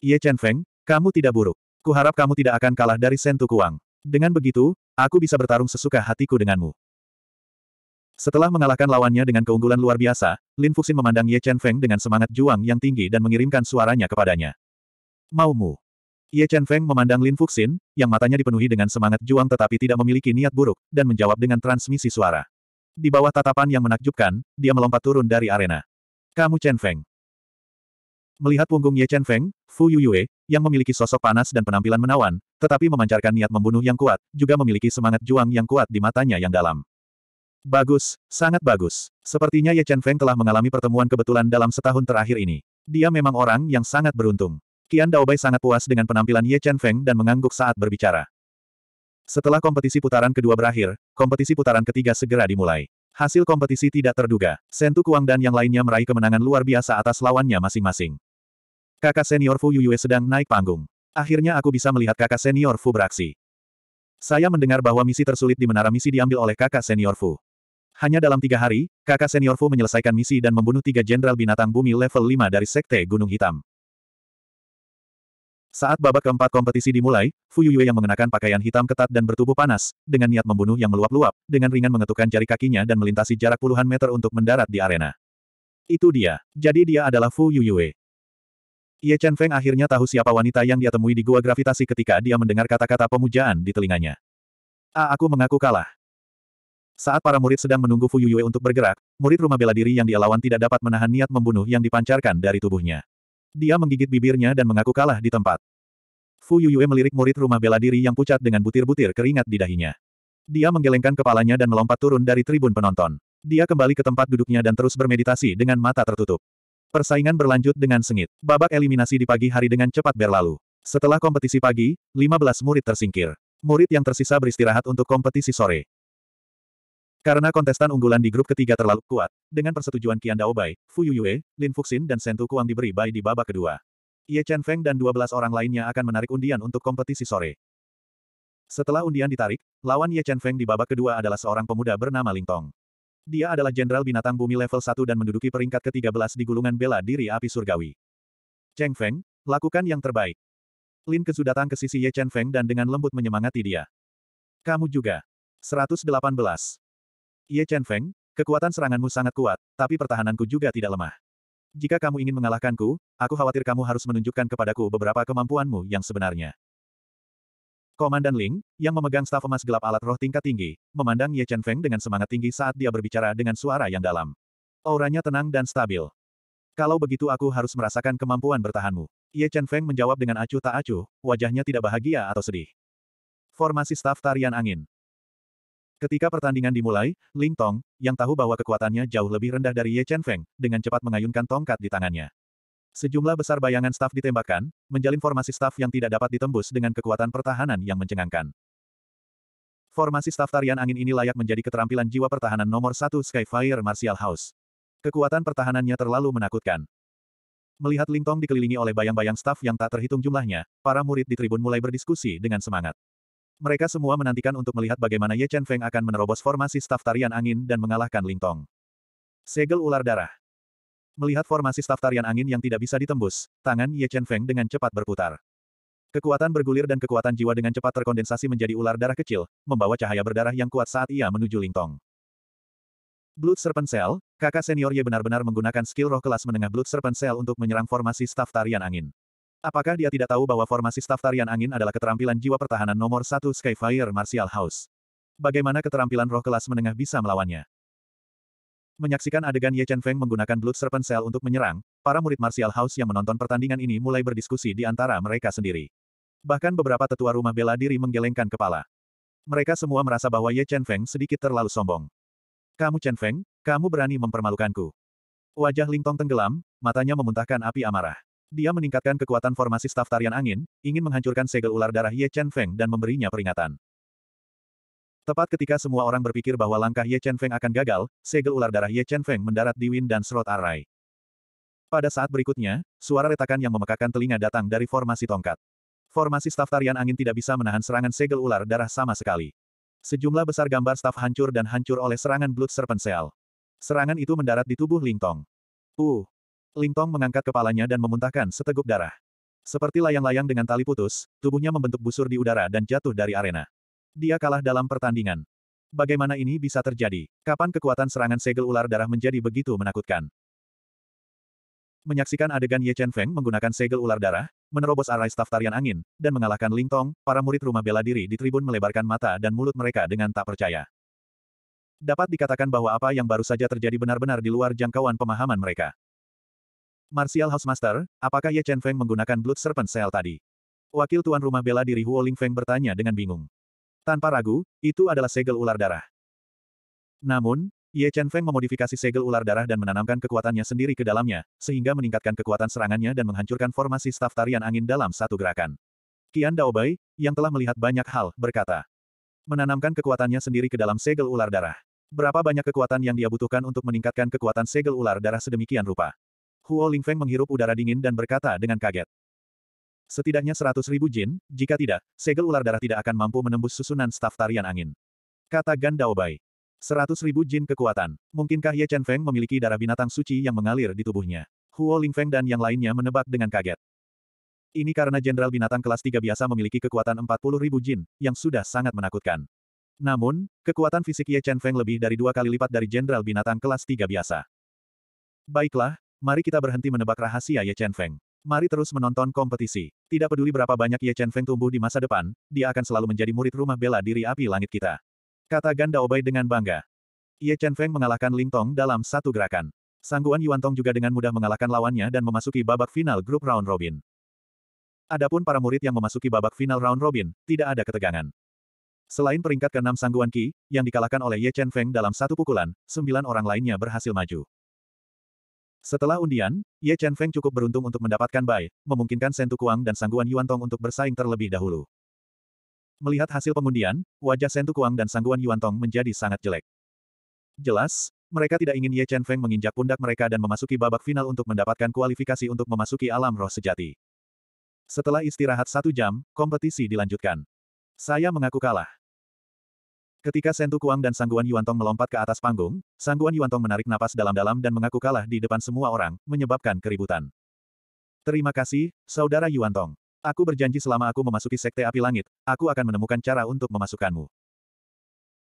S1: Ye Chen Feng, kamu tidak buruk. Kuharap kamu tidak akan kalah dari Sentu Kuang. Dengan begitu, aku bisa bertarung sesuka hatiku denganmu. Setelah mengalahkan lawannya dengan keunggulan luar biasa, Lin Fuxin memandang Ye Chen Feng dengan semangat juang yang tinggi dan mengirimkan suaranya kepadanya. Maumu. Ye Chen Feng memandang Lin Fuxin, yang matanya dipenuhi dengan semangat juang tetapi tidak memiliki niat buruk, dan menjawab dengan transmisi suara. Di bawah tatapan yang menakjubkan, dia melompat turun dari arena. Kamu Chen Feng. Melihat punggung Ye Chen Feng, Fu Yue yang memiliki sosok panas dan penampilan menawan, tetapi memancarkan niat membunuh yang kuat, juga memiliki semangat juang yang kuat di matanya yang dalam. Bagus, sangat bagus. Sepertinya Ye Chen Feng telah mengalami pertemuan kebetulan dalam setahun terakhir ini. Dia memang orang yang sangat beruntung. Qian Daobai sangat puas dengan penampilan Ye Chen Feng dan mengangguk saat berbicara. Setelah kompetisi putaran kedua berakhir, kompetisi putaran ketiga segera dimulai. Hasil kompetisi tidak terduga. Sentu Kuang dan yang lainnya meraih kemenangan luar biasa atas lawannya masing-masing. Kakak senior Fu Yuyue sedang naik panggung. Akhirnya aku bisa melihat kakak senior Fu beraksi. Saya mendengar bahwa misi tersulit di menara misi diambil oleh kakak senior Fu. Hanya dalam tiga hari, kakak senior Fu menyelesaikan misi dan membunuh tiga jenderal binatang bumi level 5 dari Sekte Gunung Hitam. Saat babak keempat kompetisi dimulai, Fu Yuyue yang mengenakan pakaian hitam ketat dan bertubuh panas, dengan niat membunuh yang meluap-luap, dengan ringan mengetukkan jari kakinya dan melintasi jarak puluhan meter untuk mendarat di arena. Itu dia. Jadi dia adalah Fu Yuyue. Ye Chen Feng akhirnya tahu siapa wanita yang dia temui di gua gravitasi ketika dia mendengar kata-kata pemujaan di telinganya. Ah aku mengaku kalah. Saat para murid sedang menunggu Fu Yuyue untuk bergerak, murid rumah bela diri yang dia lawan tidak dapat menahan niat membunuh yang dipancarkan dari tubuhnya. Dia menggigit bibirnya dan mengaku kalah di tempat. Fu Yuyue melirik murid rumah bela diri yang pucat dengan butir-butir keringat di dahinya. Dia menggelengkan kepalanya dan melompat turun dari tribun penonton. Dia kembali ke tempat duduknya dan terus bermeditasi dengan mata tertutup. Persaingan berlanjut dengan sengit. Babak eliminasi di pagi hari dengan cepat berlalu. Setelah kompetisi pagi, 15 murid tersingkir. Murid yang tersisa beristirahat untuk kompetisi sore. Karena kontestan unggulan di grup ketiga terlalu kuat, dengan persetujuan Qian Daobai, Fu Yuyue, Lin Fuxin dan Sentu Kuang diberi bayi di babak kedua. Ye Chen Feng dan 12 orang lainnya akan menarik undian untuk kompetisi sore. Setelah undian ditarik, lawan Ye Chen Feng di babak kedua adalah seorang pemuda bernama Ling Tong. Dia adalah jenderal binatang bumi level 1 dan menduduki peringkat ke-13 di gulungan bela diri api surgawi. Cheng Feng, lakukan yang terbaik. Lin Kezu datang ke sisi Ye Chen Feng dan dengan lembut menyemangati dia. Kamu juga. 118. Ye Chen Feng, kekuatan seranganmu sangat kuat, tapi pertahananku juga tidak lemah. Jika kamu ingin mengalahkanku, aku khawatir kamu harus menunjukkan kepadaku beberapa kemampuanmu yang sebenarnya. Komandan Ling, yang memegang staf emas gelap alat roh tingkat tinggi, memandang Ye Chen Feng dengan semangat tinggi saat dia berbicara dengan suara yang dalam. Auranya tenang dan stabil. Kalau begitu aku harus merasakan kemampuan bertahanmu. Ye Chen Feng menjawab dengan acuh tak acuh, wajahnya tidak bahagia atau sedih. Formasi staf tarian angin. Ketika pertandingan dimulai, Ling Tong, yang tahu bahwa kekuatannya jauh lebih rendah dari Ye Chen Feng, dengan cepat mengayunkan tongkat di tangannya. Sejumlah besar bayangan staf ditembakkan, menjalin formasi staf yang tidak dapat ditembus dengan kekuatan pertahanan yang mencengangkan. Formasi staf tarian angin ini layak menjadi keterampilan jiwa pertahanan nomor satu Skyfire Martial House. Kekuatan pertahanannya terlalu menakutkan. Melihat Ling Tong dikelilingi oleh bayang-bayang staf yang tak terhitung jumlahnya, para murid di tribun mulai berdiskusi dengan semangat. Mereka semua menantikan untuk melihat bagaimana Ye Chen Feng akan menerobos formasi staf tarian angin dan mengalahkan Ling Tong. Segel ular darah. Melihat formasi staf tarian angin yang tidak bisa ditembus, tangan Ye Chen Feng dengan cepat berputar. Kekuatan bergulir dan kekuatan jiwa dengan cepat terkondensasi menjadi ular darah kecil, membawa cahaya berdarah yang kuat saat ia menuju Ling Tong. Blood Serpent Cell, kakak senior Ye benar-benar menggunakan skill roh kelas menengah Blood Serpent Cell untuk menyerang formasi staf tarian angin. Apakah dia tidak tahu bahwa formasi staf tarian angin adalah keterampilan jiwa pertahanan nomor satu Skyfire Martial House? Bagaimana keterampilan roh kelas menengah bisa melawannya? Menyaksikan adegan Ye Chen Feng menggunakan Blood Serpent Cell untuk menyerang, para murid Martial House yang menonton pertandingan ini mulai berdiskusi di antara mereka sendiri. Bahkan beberapa tetua rumah bela diri menggelengkan kepala. Mereka semua merasa bahwa Ye Chen Feng sedikit terlalu sombong. Kamu Chen Feng, kamu berani mempermalukanku. Wajah Ling Tong tenggelam, matanya memuntahkan api amarah. Dia meningkatkan kekuatan formasi staf tarian angin, ingin menghancurkan segel ular darah Ye Chen Feng dan memberinya peringatan. Tepat ketika semua orang berpikir bahwa langkah Ye Chen Feng akan gagal, segel ular darah Ye Chen Feng mendarat di Win dan Srot Arai. Pada saat berikutnya, suara retakan yang memekakan telinga datang dari formasi tongkat. Formasi staf tarian angin tidak bisa menahan serangan segel ular darah sama sekali. Sejumlah besar gambar staf hancur dan hancur oleh serangan Blood Serpent Seal. Serangan itu mendarat di tubuh Ling Tong. Uh, Ling Tong mengangkat kepalanya dan memuntahkan seteguk darah. Seperti layang-layang dengan tali putus, tubuhnya membentuk busur di udara dan jatuh dari arena. Dia kalah dalam pertandingan. Bagaimana ini bisa terjadi? Kapan kekuatan serangan segel ular darah menjadi begitu menakutkan? Menyaksikan adegan Ye Chen Feng menggunakan segel ular darah, menerobos arai staf tarian angin, dan mengalahkan Ling Tong, para murid rumah bela diri di tribun melebarkan mata dan mulut mereka dengan tak percaya. Dapat dikatakan bahwa apa yang baru saja terjadi benar-benar di luar jangkauan pemahaman mereka. Martial Housemaster, apakah Ye Chen Feng menggunakan Blood Serpent Cell tadi? Wakil tuan rumah bela diri Huo Ling Feng bertanya dengan bingung. Tanpa ragu, itu adalah segel ular darah. Namun, Ye Chen Feng memodifikasi segel ular darah dan menanamkan kekuatannya sendiri ke dalamnya, sehingga meningkatkan kekuatan serangannya dan menghancurkan formasi staf tarian angin dalam satu gerakan. Qian Daobai, yang telah melihat banyak hal, berkata. Menanamkan kekuatannya sendiri ke dalam segel ular darah. Berapa banyak kekuatan yang dia butuhkan untuk meningkatkan kekuatan segel ular darah sedemikian rupa? Huo Lingfeng menghirup udara dingin dan berkata dengan kaget. Setidaknya seratus ribu jin, jika tidak, segel ular darah tidak akan mampu menembus susunan staf tarian angin. Kata Gan Daobai. Seratus ribu jin kekuatan. Mungkinkah Ye Chen Feng memiliki darah binatang suci yang mengalir di tubuhnya? Huo Lingfeng dan yang lainnya menebak dengan kaget. Ini karena jenderal binatang kelas tiga biasa memiliki kekuatan empat puluh ribu jin, yang sudah sangat menakutkan. Namun, kekuatan fisik Ye Chen Feng lebih dari dua kali lipat dari jenderal binatang kelas tiga biasa. Baiklah, Mari kita berhenti menebak rahasia Ye Chen Feng. Mari terus menonton kompetisi. Tidak peduli berapa banyak Ye Chen Feng tumbuh di masa depan, dia akan selalu menjadi murid rumah bela diri api langit kita. Kata Ganda Obai dengan bangga. Ye Chen Feng mengalahkan Ling Tong dalam satu gerakan. Sangguan Yuan Tong juga dengan mudah mengalahkan lawannya dan memasuki babak final grup round robin. Adapun para murid yang memasuki babak final round robin, tidak ada ketegangan. Selain peringkat ke-6 Sangguan Qi, yang dikalahkan oleh Ye Chen Feng dalam satu pukulan, sembilan orang lainnya berhasil maju. Setelah undian, Ye Chen Feng cukup beruntung untuk mendapatkan Bai, memungkinkan Sentu Kuang dan Sangguan Yuan Tong untuk bersaing terlebih dahulu. Melihat hasil pengundian, wajah Sentu Kuang dan Sangguan Yuan Tong menjadi sangat jelek. Jelas, mereka tidak ingin Ye Chen Feng menginjak pundak mereka dan memasuki babak final untuk mendapatkan kualifikasi untuk memasuki alam roh sejati. Setelah istirahat satu jam, kompetisi dilanjutkan. Saya mengaku kalah. Ketika Sentu Kuang dan Sangguan Yuantong melompat ke atas panggung, Sangguan Yuantong menarik napas dalam-dalam dan mengaku kalah di depan semua orang, menyebabkan keributan. Terima kasih, Saudara Yuantong. Aku berjanji selama aku memasuki Sekte Api Langit, aku akan menemukan cara untuk memasukkanmu.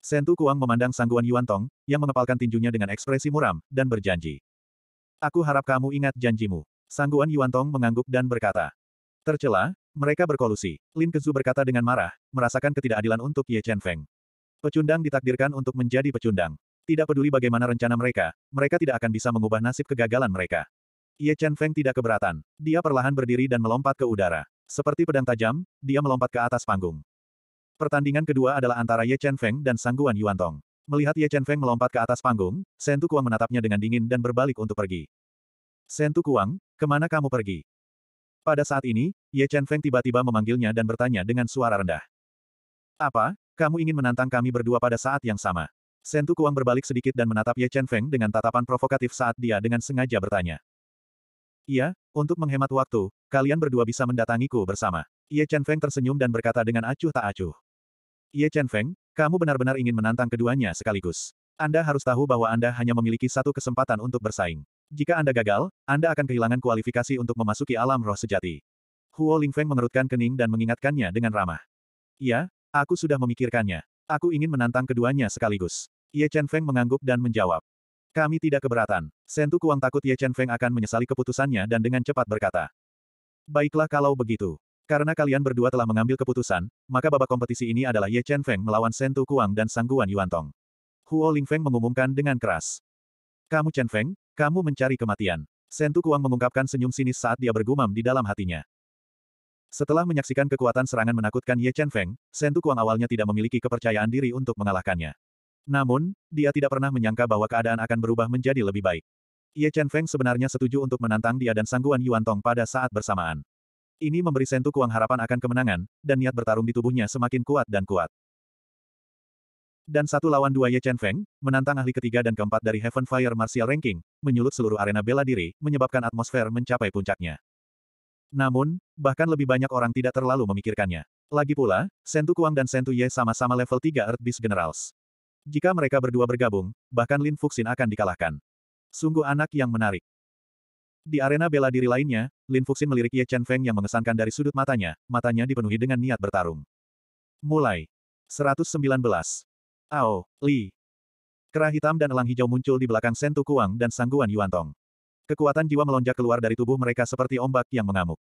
S1: Sentu Kuang memandang Sangguan Yuantong, yang mengepalkan tinjunya dengan ekspresi muram, dan berjanji. Aku harap kamu ingat janjimu. Sangguan Yuantong mengangguk dan berkata. Tercela, mereka berkolusi. Lin Kezu berkata dengan marah, merasakan ketidakadilan untuk Ye Chen Feng. Pecundang ditakdirkan untuk menjadi pecundang. Tidak peduli bagaimana rencana mereka, mereka tidak akan bisa mengubah nasib kegagalan mereka. Ye Chen Feng tidak keberatan. Dia perlahan berdiri dan melompat ke udara. Seperti pedang tajam, dia melompat ke atas panggung. Pertandingan kedua adalah antara Ye Chen Feng dan Sangguan Tong. Melihat Ye Chen Feng melompat ke atas panggung, Sentu Kuang menatapnya dengan dingin dan berbalik untuk pergi. Sentu Kuang, kemana kamu pergi? Pada saat ini, Ye Chen Feng tiba-tiba memanggilnya dan bertanya dengan suara rendah. Apa, kamu ingin menantang kami berdua pada saat yang sama. Sentu Kuang berbalik sedikit dan menatap Ye Chen Feng dengan tatapan provokatif saat dia dengan sengaja bertanya. Iya, untuk menghemat waktu, kalian berdua bisa mendatangiku bersama. Ye Chen Feng tersenyum dan berkata dengan acuh tak acuh. Ye Chen Feng, kamu benar-benar ingin menantang keduanya sekaligus. Anda harus tahu bahwa Anda hanya memiliki satu kesempatan untuk bersaing. Jika Anda gagal, Anda akan kehilangan kualifikasi untuk memasuki alam roh sejati. Huo Lingfeng mengerutkan kening dan mengingatkannya dengan ramah. Iya, Aku sudah memikirkannya. Aku ingin menantang keduanya sekaligus. Ye Chen Feng mengangguk dan menjawab. Kami tidak keberatan. Sentu Kuang takut Ye Chen Feng akan menyesali keputusannya dan dengan cepat berkata. Baiklah kalau begitu. Karena kalian berdua telah mengambil keputusan, maka babak kompetisi ini adalah Ye Chen Feng melawan Sentu Kuang dan Sangguan Yuantong. Huo Ling Feng mengumumkan dengan keras. Kamu Chen Feng, kamu mencari kematian. Sentu Kuang mengungkapkan senyum sinis saat dia bergumam di dalam hatinya. Setelah menyaksikan kekuatan serangan menakutkan Ye Chen Feng, Sentu Kuang awalnya tidak memiliki kepercayaan diri untuk mengalahkannya. Namun, dia tidak pernah menyangka bahwa keadaan akan berubah menjadi lebih baik. Ye Chen Feng sebenarnya setuju untuk menantang dia dan sangguan Yuan Tong pada saat bersamaan. Ini memberi Sentu Kuang harapan akan kemenangan, dan niat bertarung di tubuhnya semakin kuat dan kuat. Dan satu lawan dua Ye Chen Feng, menantang ahli ketiga dan keempat dari Heaven Fire Martial Ranking, menyulut seluruh arena bela diri, menyebabkan atmosfer mencapai puncaknya. Namun, bahkan lebih banyak orang tidak terlalu memikirkannya. Lagi pula, Sentu Kuang dan Sentu Ye sama-sama level 3 Earth Beast Generals. Jika mereka berdua bergabung, bahkan Lin Fuxin akan dikalahkan. Sungguh anak yang menarik. Di arena bela diri lainnya, Lin Fuxin melirik Ye Chen Feng yang mengesankan dari sudut matanya, matanya dipenuhi dengan niat bertarung. Mulai. 119. Ao, Li. Kera hitam dan elang hijau muncul di belakang Sentu Kuang dan Sangguan Yuantong. Kekuatan jiwa melonjak keluar dari tubuh mereka seperti ombak yang mengamuk.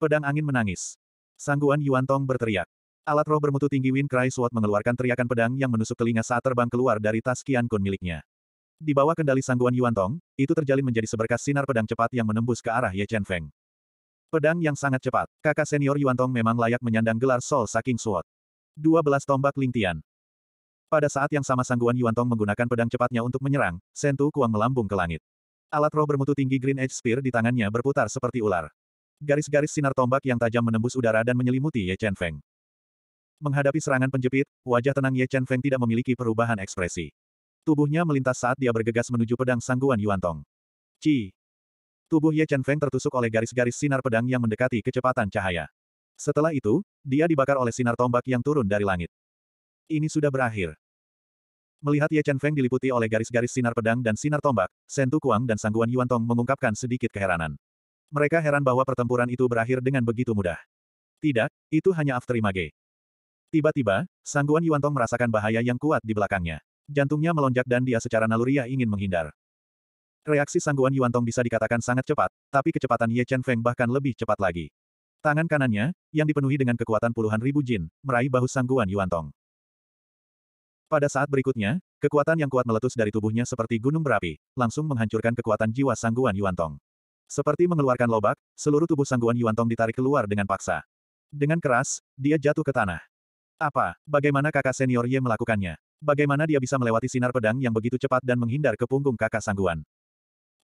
S1: Pedang angin menangis. Sangguan Yuan Tong berteriak. Alat roh bermutu tinggi Win Cry Sword mengeluarkan teriakan pedang yang menusuk telinga saat terbang keluar dari tas Qian Kun miliknya. Di bawah kendali Sangguan Yuan Tong, itu terjalin menjadi seberkas sinar pedang cepat yang menembus ke arah Ye Chen Feng. Pedang yang sangat cepat. Kakak senior Yuan Tong memang layak menyandang gelar Soul Saking Sword. 12 tombak lintian. Pada saat yang sama Sangguan Yuan Tong menggunakan pedang cepatnya untuk menyerang, Sentu Kuang melambung ke langit. Alat roh bermutu tinggi Green Edge Spear di tangannya berputar seperti ular. Garis-garis sinar tombak yang tajam menembus udara dan menyelimuti Ye Chen Feng. Menghadapi serangan penjepit, wajah tenang Ye Chen Feng tidak memiliki perubahan ekspresi. Tubuhnya melintas saat dia bergegas menuju pedang sangguan Yuan Tong. Ci. Tubuh Ye Chen Feng tertusuk oleh garis-garis sinar pedang yang mendekati kecepatan cahaya. Setelah itu, dia dibakar oleh sinar tombak yang turun dari langit. Ini sudah berakhir. Melihat Ye Chen Feng diliputi oleh garis-garis sinar pedang dan sinar tombak, Sentu Kuang dan Sangguan Yuan Tong mengungkapkan sedikit keheranan. Mereka heran bahwa pertempuran itu berakhir dengan begitu mudah. Tidak, itu hanya after afterimage. Tiba-tiba, Sangguan Yuan Tong merasakan bahaya yang kuat di belakangnya. Jantungnya melonjak dan dia secara naluriah ingin menghindar. Reaksi Sangguan Yuan Tong bisa dikatakan sangat cepat, tapi kecepatan Ye Chen Feng bahkan lebih cepat lagi. Tangan kanannya, yang dipenuhi dengan kekuatan puluhan ribu jin, meraih bahu Sangguan Yuan Tong. Pada saat berikutnya, kekuatan yang kuat meletus dari tubuhnya seperti gunung berapi, langsung menghancurkan kekuatan jiwa sangguan Yuantong. Seperti mengeluarkan lobak, seluruh tubuh sangguan Yuantong ditarik keluar dengan paksa. Dengan keras, dia jatuh ke tanah. Apa, bagaimana kakak senior Ye melakukannya? Bagaimana dia bisa melewati sinar pedang yang begitu cepat dan menghindar ke punggung kakak sangguan?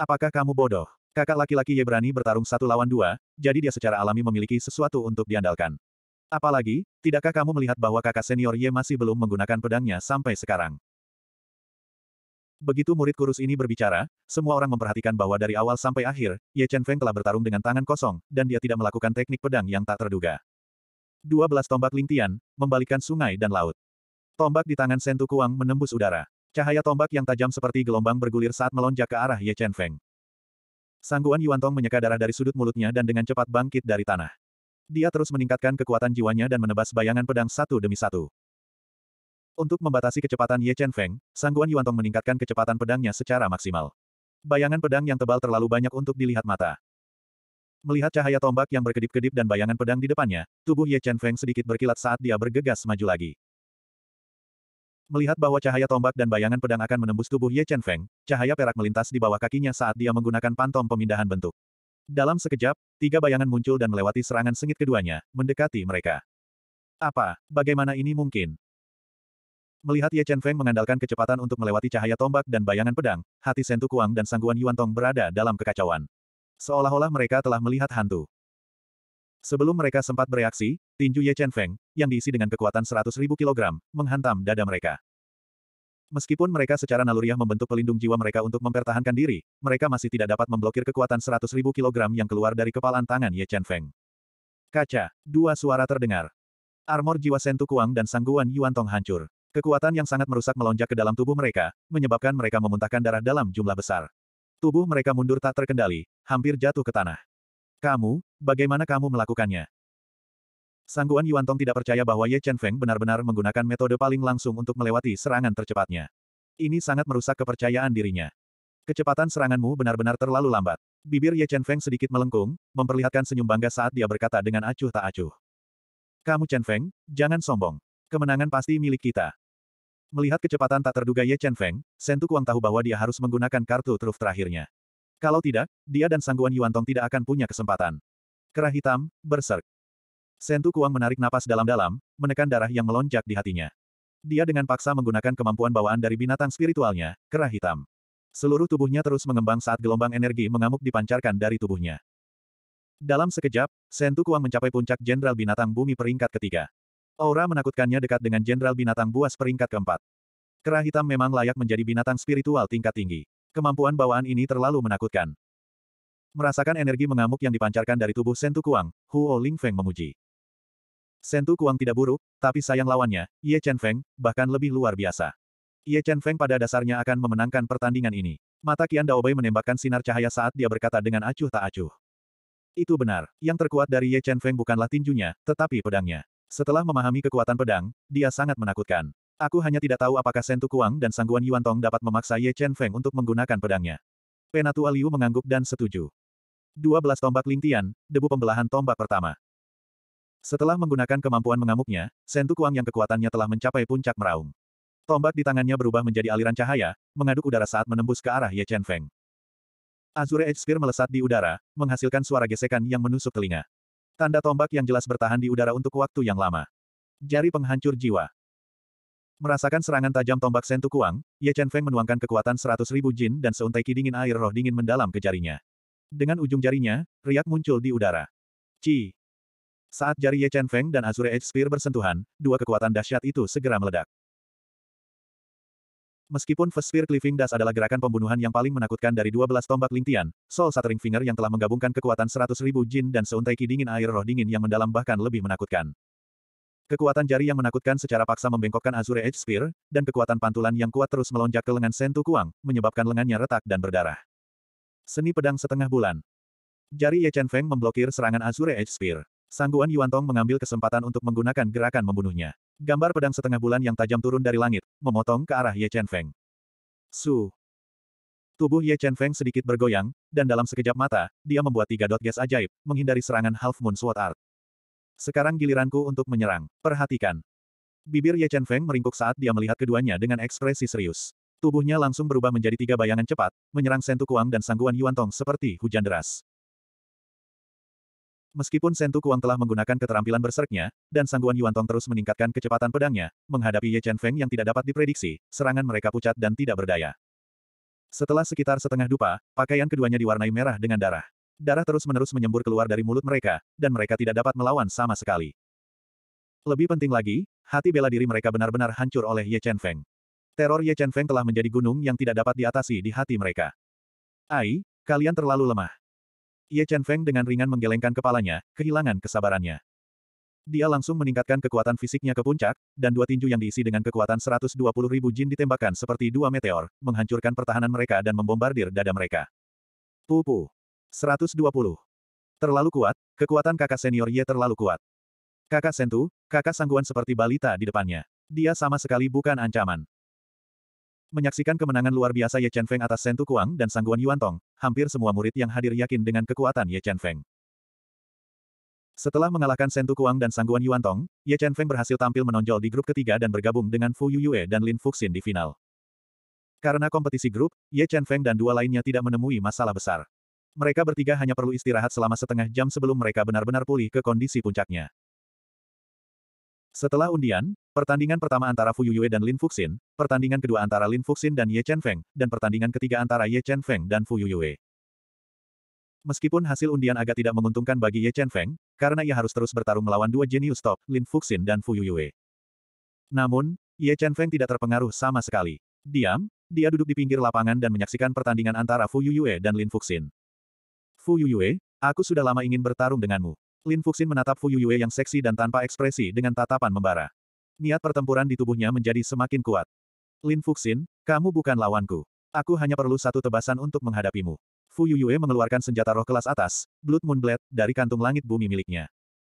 S1: Apakah kamu bodoh? Kakak laki-laki Ye berani bertarung satu lawan dua, jadi dia secara alami memiliki sesuatu untuk diandalkan. Apalagi, tidakkah kamu melihat bahwa kakak senior Ye masih belum menggunakan pedangnya sampai sekarang? Begitu murid kurus ini berbicara, semua orang memperhatikan bahwa dari awal sampai akhir, Ye Chen Feng telah bertarung dengan tangan kosong, dan dia tidak melakukan teknik pedang yang tak terduga. 12 tombak lingtian, membalikkan sungai dan laut. Tombak di tangan Sentu Kuang menembus udara. Cahaya tombak yang tajam seperti gelombang bergulir saat melonjak ke arah Ye Chen Feng. Sangguan Yuan Tong menyeka darah dari sudut mulutnya dan dengan cepat bangkit dari tanah. Dia terus meningkatkan kekuatan jiwanya dan menebas bayangan pedang satu demi satu. Untuk membatasi kecepatan Ye Chen Feng, Sangguan Yuantong meningkatkan kecepatan pedangnya secara maksimal. Bayangan pedang yang tebal terlalu banyak untuk dilihat mata. Melihat cahaya tombak yang berkedip-kedip dan bayangan pedang di depannya, tubuh Ye Chen Feng sedikit berkilat saat dia bergegas maju lagi. Melihat bahwa cahaya tombak dan bayangan pedang akan menembus tubuh Ye Chen Feng, cahaya perak melintas di bawah kakinya saat dia menggunakan pantom pemindahan bentuk. Dalam sekejap, tiga bayangan muncul dan melewati serangan sengit keduanya, mendekati mereka. Apa? Bagaimana ini mungkin? Melihat Ye Chen Feng mengandalkan kecepatan untuk melewati cahaya tombak dan bayangan pedang, hati Sentu Kuang dan Sangguan Yuan Tong berada dalam kekacauan. Seolah-olah mereka telah melihat hantu. Sebelum mereka sempat bereaksi, tinju Ye Chen Feng, yang diisi dengan kekuatan ribu kilogram, menghantam dada mereka. Meskipun mereka secara naluriah membentuk pelindung jiwa mereka untuk mempertahankan diri, mereka masih tidak dapat memblokir kekuatan 100.000 kilogram yang keluar dari kepalan tangan Ye Chen Feng. Kaca, dua suara terdengar. Armor jiwa Sentu Kuang dan sangguan Yuan Tong hancur. Kekuatan yang sangat merusak melonjak ke dalam tubuh mereka, menyebabkan mereka memuntahkan darah dalam jumlah besar. Tubuh mereka mundur tak terkendali, hampir jatuh ke tanah. Kamu, bagaimana kamu melakukannya? Sangguan Yuan Tong tidak percaya bahwa Ye Chen Feng benar-benar menggunakan metode paling langsung untuk melewati serangan tercepatnya. Ini sangat merusak kepercayaan dirinya. Kecepatan seranganmu benar-benar terlalu lambat. Bibir Ye Chen Feng sedikit melengkung, memperlihatkan senyum bangga saat dia berkata dengan acuh tak acuh. Kamu Chen Feng, jangan sombong. Kemenangan pasti milik kita. Melihat kecepatan tak terduga Ye Chen Feng, Sentu Kuang tahu bahwa dia harus menggunakan kartu truf terakhirnya. Kalau tidak, dia dan Sangguan Yuan Tong tidak akan punya kesempatan. Kerah hitam, berserk. Sentu Kuang menarik napas dalam-dalam, menekan darah yang melonjak di hatinya. Dia dengan paksa menggunakan kemampuan bawaan dari binatang spiritualnya, kerah hitam. Seluruh tubuhnya terus mengembang saat gelombang energi mengamuk dipancarkan dari tubuhnya. Dalam sekejap, Sentu Kuang mencapai puncak Jenderal Binatang Bumi peringkat ketiga. Aura menakutkannya dekat dengan Jenderal Binatang Buas peringkat keempat. Kerah hitam memang layak menjadi binatang spiritual tingkat tinggi. Kemampuan bawaan ini terlalu menakutkan. Merasakan energi mengamuk yang dipancarkan dari tubuh Sentu Kuang, Huo Lingfeng memuji. Sentu Kuang tidak buruk, tapi sayang lawannya, Ye Chen Feng, bahkan lebih luar biasa. Ye Chen Feng pada dasarnya akan memenangkan pertandingan ini. Mata Qian Daobai menembakkan sinar cahaya saat dia berkata dengan acuh tak acuh. Itu benar, yang terkuat dari Ye Chen Feng bukanlah tinjunya, tetapi pedangnya. Setelah memahami kekuatan pedang, dia sangat menakutkan. Aku hanya tidak tahu apakah Sentu Kuang dan Sangguan Yuan Tong dapat memaksa Ye Chen Feng untuk menggunakan pedangnya. Penatua Liu mengangguk dan setuju. 12 tombak lintian, debu pembelahan tombak pertama. Setelah menggunakan kemampuan mengamuknya, Sentu Kuang yang kekuatannya telah mencapai puncak meraung. Tombak di tangannya berubah menjadi aliran cahaya, mengaduk udara saat menembus ke arah Ye Chen Feng. Azure Edge Spear melesat di udara, menghasilkan suara gesekan yang menusuk telinga. Tanda tombak yang jelas bertahan di udara untuk waktu yang lama. Jari penghancur jiwa. Merasakan serangan tajam tombak Sentu Kuang, Ye Chen Feng menuangkan kekuatan seratus ribu jin dan seuntai dingin air roh dingin mendalam ke jarinya. Dengan ujung jarinya, riak muncul di udara. Ci, saat jari Ye Chen Feng dan Azure Edge Spear bersentuhan, dua kekuatan dahsyat itu segera meledak. Meskipun First Spear Cleaving Das adalah gerakan pembunuhan yang paling menakutkan dari 12 tombak Lingtian, Soul Shattering Finger yang telah menggabungkan kekuatan ribu jin dan seuntai ki dingin air roh dingin yang mendalam bahkan lebih menakutkan. Kekuatan jari yang menakutkan secara paksa membengkokkan Azure Edge Spear, dan kekuatan pantulan yang kuat terus melonjak ke lengan Sentu Kuang, menyebabkan lengannya retak dan berdarah. Seni pedang setengah bulan. Jari Ye Chen Feng memblokir serangan Azure Edge Spear. Sangguan Tong mengambil kesempatan untuk menggunakan gerakan membunuhnya. Gambar pedang setengah bulan yang tajam turun dari langit, memotong ke arah Ye Chen Feng. Su. Tubuh Ye Chen Feng sedikit bergoyang, dan dalam sekejap mata, dia membuat tiga dot gas ajaib, menghindari serangan Half Moon Sword Art. Sekarang giliranku untuk menyerang. Perhatikan. Bibir Ye Chen Feng meringkuk saat dia melihat keduanya dengan ekspresi serius. Tubuhnya langsung berubah menjadi tiga bayangan cepat, menyerang Sentu Kuang dan Sangguan Yuan Tong seperti hujan deras. Meskipun Sentu Kuang telah menggunakan keterampilan berserknya, dan Sangguan Yuan Tong terus meningkatkan kecepatan pedangnya, menghadapi Ye Chen Feng yang tidak dapat diprediksi, serangan mereka pucat dan tidak berdaya. Setelah sekitar setengah dupa, pakaian keduanya diwarnai merah dengan darah. Darah terus-menerus menyembur keluar dari mulut mereka, dan mereka tidak dapat melawan sama sekali. Lebih penting lagi, hati bela diri mereka benar-benar hancur oleh Ye Chen Feng. Teror Ye Chen Feng telah menjadi gunung yang tidak dapat diatasi di hati mereka. Ai, kalian terlalu lemah. Ye Chen Feng dengan ringan menggelengkan kepalanya, kehilangan kesabarannya. Dia langsung meningkatkan kekuatan fisiknya ke puncak, dan dua tinju yang diisi dengan kekuatan 120 ribu jin ditembakkan seperti dua meteor, menghancurkan pertahanan mereka dan membombardir dada mereka. Pupu. 120. Terlalu kuat, kekuatan kakak senior Ye terlalu kuat. Kakak sentuh, kakak sangguan seperti balita di depannya. Dia sama sekali bukan ancaman. Menyaksikan kemenangan luar biasa Ye Chen Feng atas Sentu Kuang dan Sangguan Yuan Tong, hampir semua murid yang hadir yakin dengan kekuatan Ye Chen Feng. Setelah mengalahkan Sentu Kuang dan Sangguan Yuan Tong, Ye Chen Feng berhasil tampil menonjol di grup ketiga dan bergabung dengan Fu Yue dan Lin Fuxin di final. Karena kompetisi grup, Ye Chen Feng dan dua lainnya tidak menemui masalah besar. Mereka bertiga hanya perlu istirahat selama setengah jam sebelum mereka benar-benar pulih ke kondisi puncaknya. Setelah undian, pertandingan pertama antara Fu Yuyue dan Lin Fuxin, pertandingan kedua antara Lin Fuxin dan Ye Chen Feng, dan pertandingan ketiga antara Ye Chen Feng dan Fu Yuyue. Meskipun hasil undian agak tidak menguntungkan bagi Ye Chen Feng, karena ia harus terus bertarung melawan dua jenius top, Lin Fuxin dan Fu Yuyue. Namun, Ye Chen Feng tidak terpengaruh sama sekali. Diam, dia duduk di pinggir lapangan dan menyaksikan pertandingan antara Fu Yuyue dan Lin Fuxin. Fu Yuyue, aku sudah lama ingin bertarung denganmu. Lin Fuxin menatap Fu Yuyue yang seksi dan tanpa ekspresi dengan tatapan membara. Niat pertempuran di tubuhnya menjadi semakin kuat. Lin Fuxin, kamu bukan lawanku. Aku hanya perlu satu tebasan untuk menghadapimu. Fu Yuyue mengeluarkan senjata roh kelas atas, Blood Moon Blade, dari kantung langit bumi miliknya.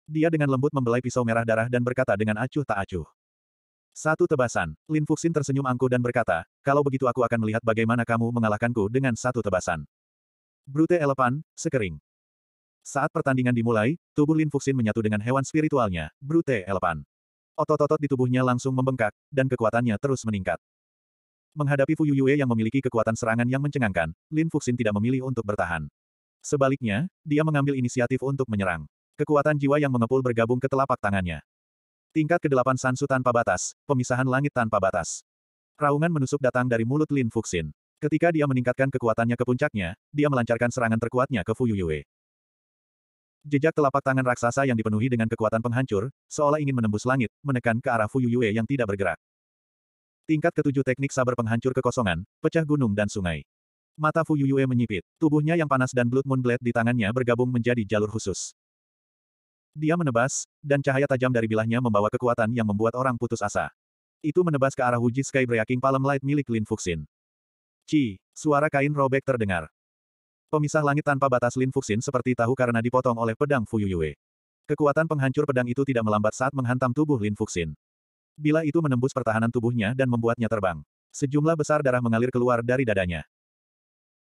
S1: Dia dengan lembut membelai pisau merah darah dan berkata dengan acuh tak acuh. Satu tebasan, Lin Fuxin tersenyum angkuh dan berkata, kalau begitu aku akan melihat bagaimana kamu mengalahkanku dengan satu tebasan. Brute elepan, sekering. Saat pertandingan dimulai, tubuh Lin Fuxin menyatu dengan hewan spiritualnya, Brute Elephant. Otot-otot di tubuhnya langsung membengkak, dan kekuatannya terus meningkat. Menghadapi Fu Yue yang memiliki kekuatan serangan yang mencengangkan, Lin Fuxin tidak memilih untuk bertahan. Sebaliknya, dia mengambil inisiatif untuk menyerang. Kekuatan jiwa yang mengepul bergabung ke telapak tangannya. Tingkat ke-8 Sansu tanpa batas, pemisahan langit tanpa batas. Raungan menusuk datang dari mulut Lin Fuxin. Ketika dia meningkatkan kekuatannya ke puncaknya, dia melancarkan serangan terkuatnya ke Fu Yue. Jejak telapak tangan raksasa yang dipenuhi dengan kekuatan penghancur, seolah ingin menembus langit, menekan ke arah Fuyu Yue yang tidak bergerak. Tingkat ketujuh teknik sabar penghancur kekosongan, pecah gunung dan sungai. Mata Fuyu Yue menyipit, tubuhnya yang panas dan Blood Moon Blade di tangannya bergabung menjadi jalur khusus. Dia menebas, dan cahaya tajam dari bilahnya membawa kekuatan yang membuat orang putus asa. Itu menebas ke arah Wuji Sky Breaking Palm Light milik Lin Fuxin. Ci, suara kain robek terdengar. Pemisah langit tanpa batas Lin Fuxin seperti tahu karena dipotong oleh pedang Fu Yuyue. Kekuatan penghancur pedang itu tidak melambat saat menghantam tubuh Lin Fuxin. Bila itu menembus pertahanan tubuhnya dan membuatnya terbang. Sejumlah besar darah mengalir keluar dari dadanya.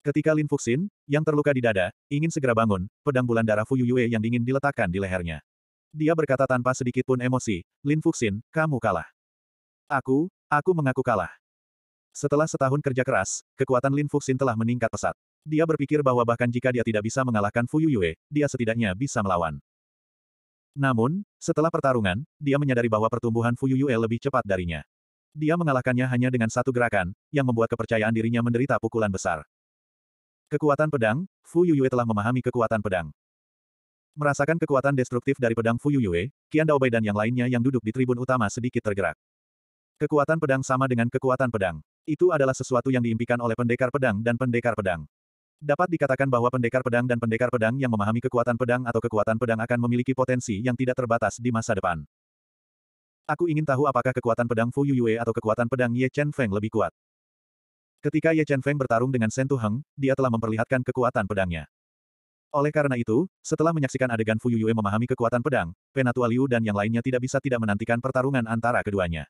S1: Ketika Lin Fuxin, yang terluka di dada, ingin segera bangun, pedang bulan darah Fu Yuyue yang dingin diletakkan di lehernya. Dia berkata tanpa sedikit pun emosi, Lin Fuxin, kamu kalah. Aku, aku mengaku kalah. Setelah setahun kerja keras, kekuatan Lin Fuxin telah meningkat pesat. Dia berpikir bahwa bahkan jika dia tidak bisa mengalahkan Fu Yuyue, dia setidaknya bisa melawan. Namun, setelah pertarungan, dia menyadari bahwa pertumbuhan Fu Yuyue lebih cepat darinya. Dia mengalahkannya hanya dengan satu gerakan, yang membuat kepercayaan dirinya menderita pukulan besar. Kekuatan pedang, Fu Yuyue telah memahami kekuatan pedang. Merasakan kekuatan destruktif dari pedang Fu Yuyue, Qian Daobai dan yang lainnya yang duduk di tribun utama sedikit tergerak. Kekuatan pedang sama dengan kekuatan pedang. Itu adalah sesuatu yang diimpikan oleh pendekar pedang dan pendekar pedang. Dapat dikatakan bahwa pendekar pedang dan pendekar pedang yang memahami kekuatan pedang atau kekuatan pedang akan memiliki potensi yang tidak terbatas di masa depan. Aku ingin tahu apakah kekuatan pedang Fu Yuyue atau kekuatan pedang Ye Chen Feng lebih kuat. Ketika Ye Chen Feng bertarung dengan Shen Tu Heng, dia telah memperlihatkan kekuatan pedangnya. Oleh karena itu, setelah menyaksikan adegan Fu Yuyue memahami kekuatan pedang, Penatua Liu dan yang lainnya tidak bisa tidak menantikan pertarungan antara keduanya.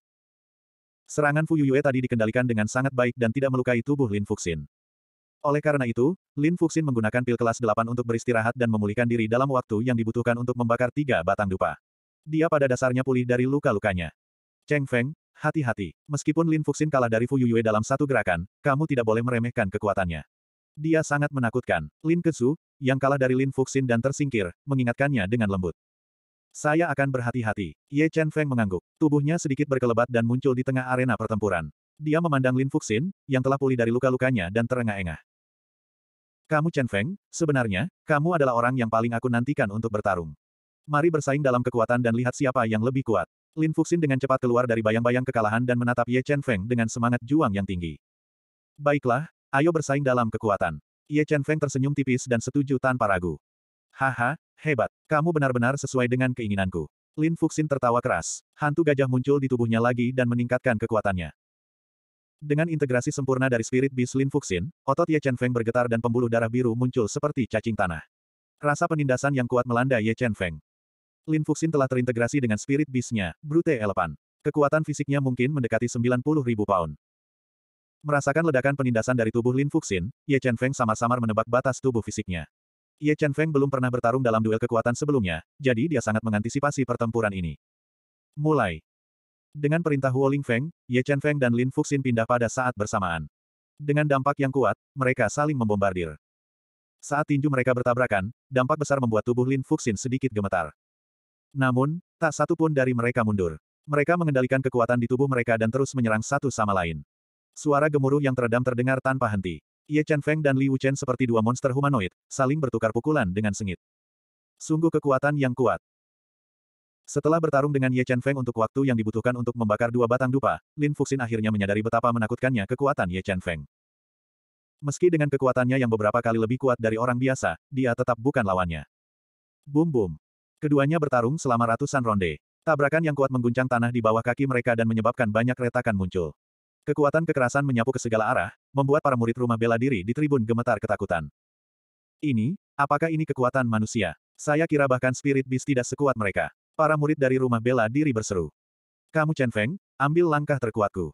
S1: Serangan Fu Yuyue tadi dikendalikan dengan sangat baik dan tidak melukai tubuh Lin Fuxin. Oleh karena itu, Lin Fuxin menggunakan pil kelas 8 untuk beristirahat dan memulihkan diri dalam waktu yang dibutuhkan untuk membakar tiga batang dupa. Dia pada dasarnya pulih dari luka-lukanya. Cheng Feng, hati-hati. Meskipun Lin Fuxin kalah dari Fu Yuyue dalam satu gerakan, kamu tidak boleh meremehkan kekuatannya. Dia sangat menakutkan. Lin Kesu, yang kalah dari Lin Fuxin dan tersingkir, mengingatkannya dengan lembut. Saya akan berhati-hati. Ye Chen Feng mengangguk. Tubuhnya sedikit berkelebat dan muncul di tengah arena pertempuran. Dia memandang Lin Fuxin, yang telah pulih dari luka-lukanya dan terengah-engah. Kamu Chen Feng, sebenarnya, kamu adalah orang yang paling aku nantikan untuk bertarung. Mari bersaing dalam kekuatan dan lihat siapa yang lebih kuat. Lin Fuxin dengan cepat keluar dari bayang-bayang kekalahan dan menatap Ye Chen Feng dengan semangat juang yang tinggi. Baiklah, ayo bersaing dalam kekuatan. Ye Chen Feng tersenyum tipis dan setuju tanpa ragu. Haha, hebat. Kamu benar-benar sesuai dengan keinginanku. Lin Fuxin tertawa keras. Hantu gajah muncul di tubuhnya lagi dan meningkatkan kekuatannya. Dengan integrasi sempurna dari spirit beast Lin Fuxin, otot Ye Chen Feng bergetar dan pembuluh darah biru muncul seperti cacing tanah. Rasa penindasan yang kuat melanda Ye Chen Feng. Lin Fuxin telah terintegrasi dengan spirit beast-nya, Brute Elephant. Kekuatan fisiknya mungkin mendekati 90 ribu pound. Merasakan ledakan penindasan dari tubuh Lin Fuxin, Ye Chen Feng samar sama menebak batas tubuh fisiknya. Ye Chen Feng belum pernah bertarung dalam duel kekuatan sebelumnya, jadi dia sangat mengantisipasi pertempuran ini. Mulai. Dengan perintah Huoling Feng, Ye Chen Feng dan Lin Fuxin pindah pada saat bersamaan. Dengan dampak yang kuat, mereka saling membombardir. Saat tinju mereka bertabrakan, dampak besar membuat tubuh Lin Fuxin sedikit gemetar. Namun, tak satu pun dari mereka mundur. Mereka mengendalikan kekuatan di tubuh mereka dan terus menyerang satu sama lain. Suara gemuruh yang teredam terdengar tanpa henti. Ye Chen Feng dan Liu Chen seperti dua monster humanoid, saling bertukar pukulan dengan sengit. Sungguh kekuatan yang kuat. Setelah bertarung dengan Ye Chen Feng untuk waktu yang dibutuhkan untuk membakar dua batang dupa, Lin Fuxin akhirnya menyadari betapa menakutkannya kekuatan Ye Chen Feng. Meski dengan kekuatannya yang beberapa kali lebih kuat dari orang biasa, dia tetap bukan lawannya. Bum bum. Keduanya bertarung selama ratusan ronde. Tabrakan yang kuat mengguncang tanah di bawah kaki mereka dan menyebabkan banyak retakan muncul. Kekuatan kekerasan menyapu ke segala arah, membuat para murid rumah bela diri di tribun gemetar ketakutan. Ini, apakah ini kekuatan manusia? Saya kira bahkan spirit beast tidak sekuat mereka. Para murid dari rumah bela diri berseru. Kamu Chen Feng, ambil langkah terkuatku.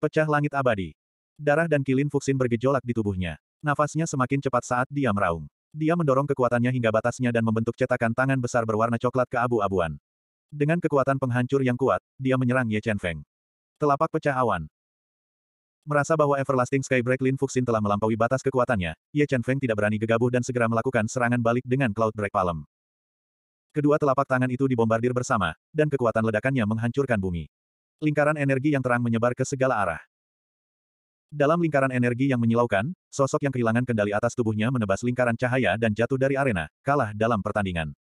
S1: Pecah langit abadi. Darah dan kilin Fuxin bergejolak di tubuhnya. Nafasnya semakin cepat saat dia meraung. Dia mendorong kekuatannya hingga batasnya dan membentuk cetakan tangan besar berwarna coklat ke abu abuan Dengan kekuatan penghancur yang kuat, dia menyerang Ye Chen Feng. Telapak pecah awan. Merasa bahwa Everlasting Skybreak Lin Fuxin telah melampaui batas kekuatannya, Ye Chen Feng tidak berani gegabah dan segera melakukan serangan balik dengan Cloud Break Palm. Kedua telapak tangan itu dibombardir bersama, dan kekuatan ledakannya menghancurkan bumi. Lingkaran energi yang terang menyebar ke segala arah. Dalam lingkaran energi yang menyilaukan, sosok yang kehilangan kendali atas tubuhnya menebas lingkaran cahaya dan jatuh dari arena, kalah dalam pertandingan.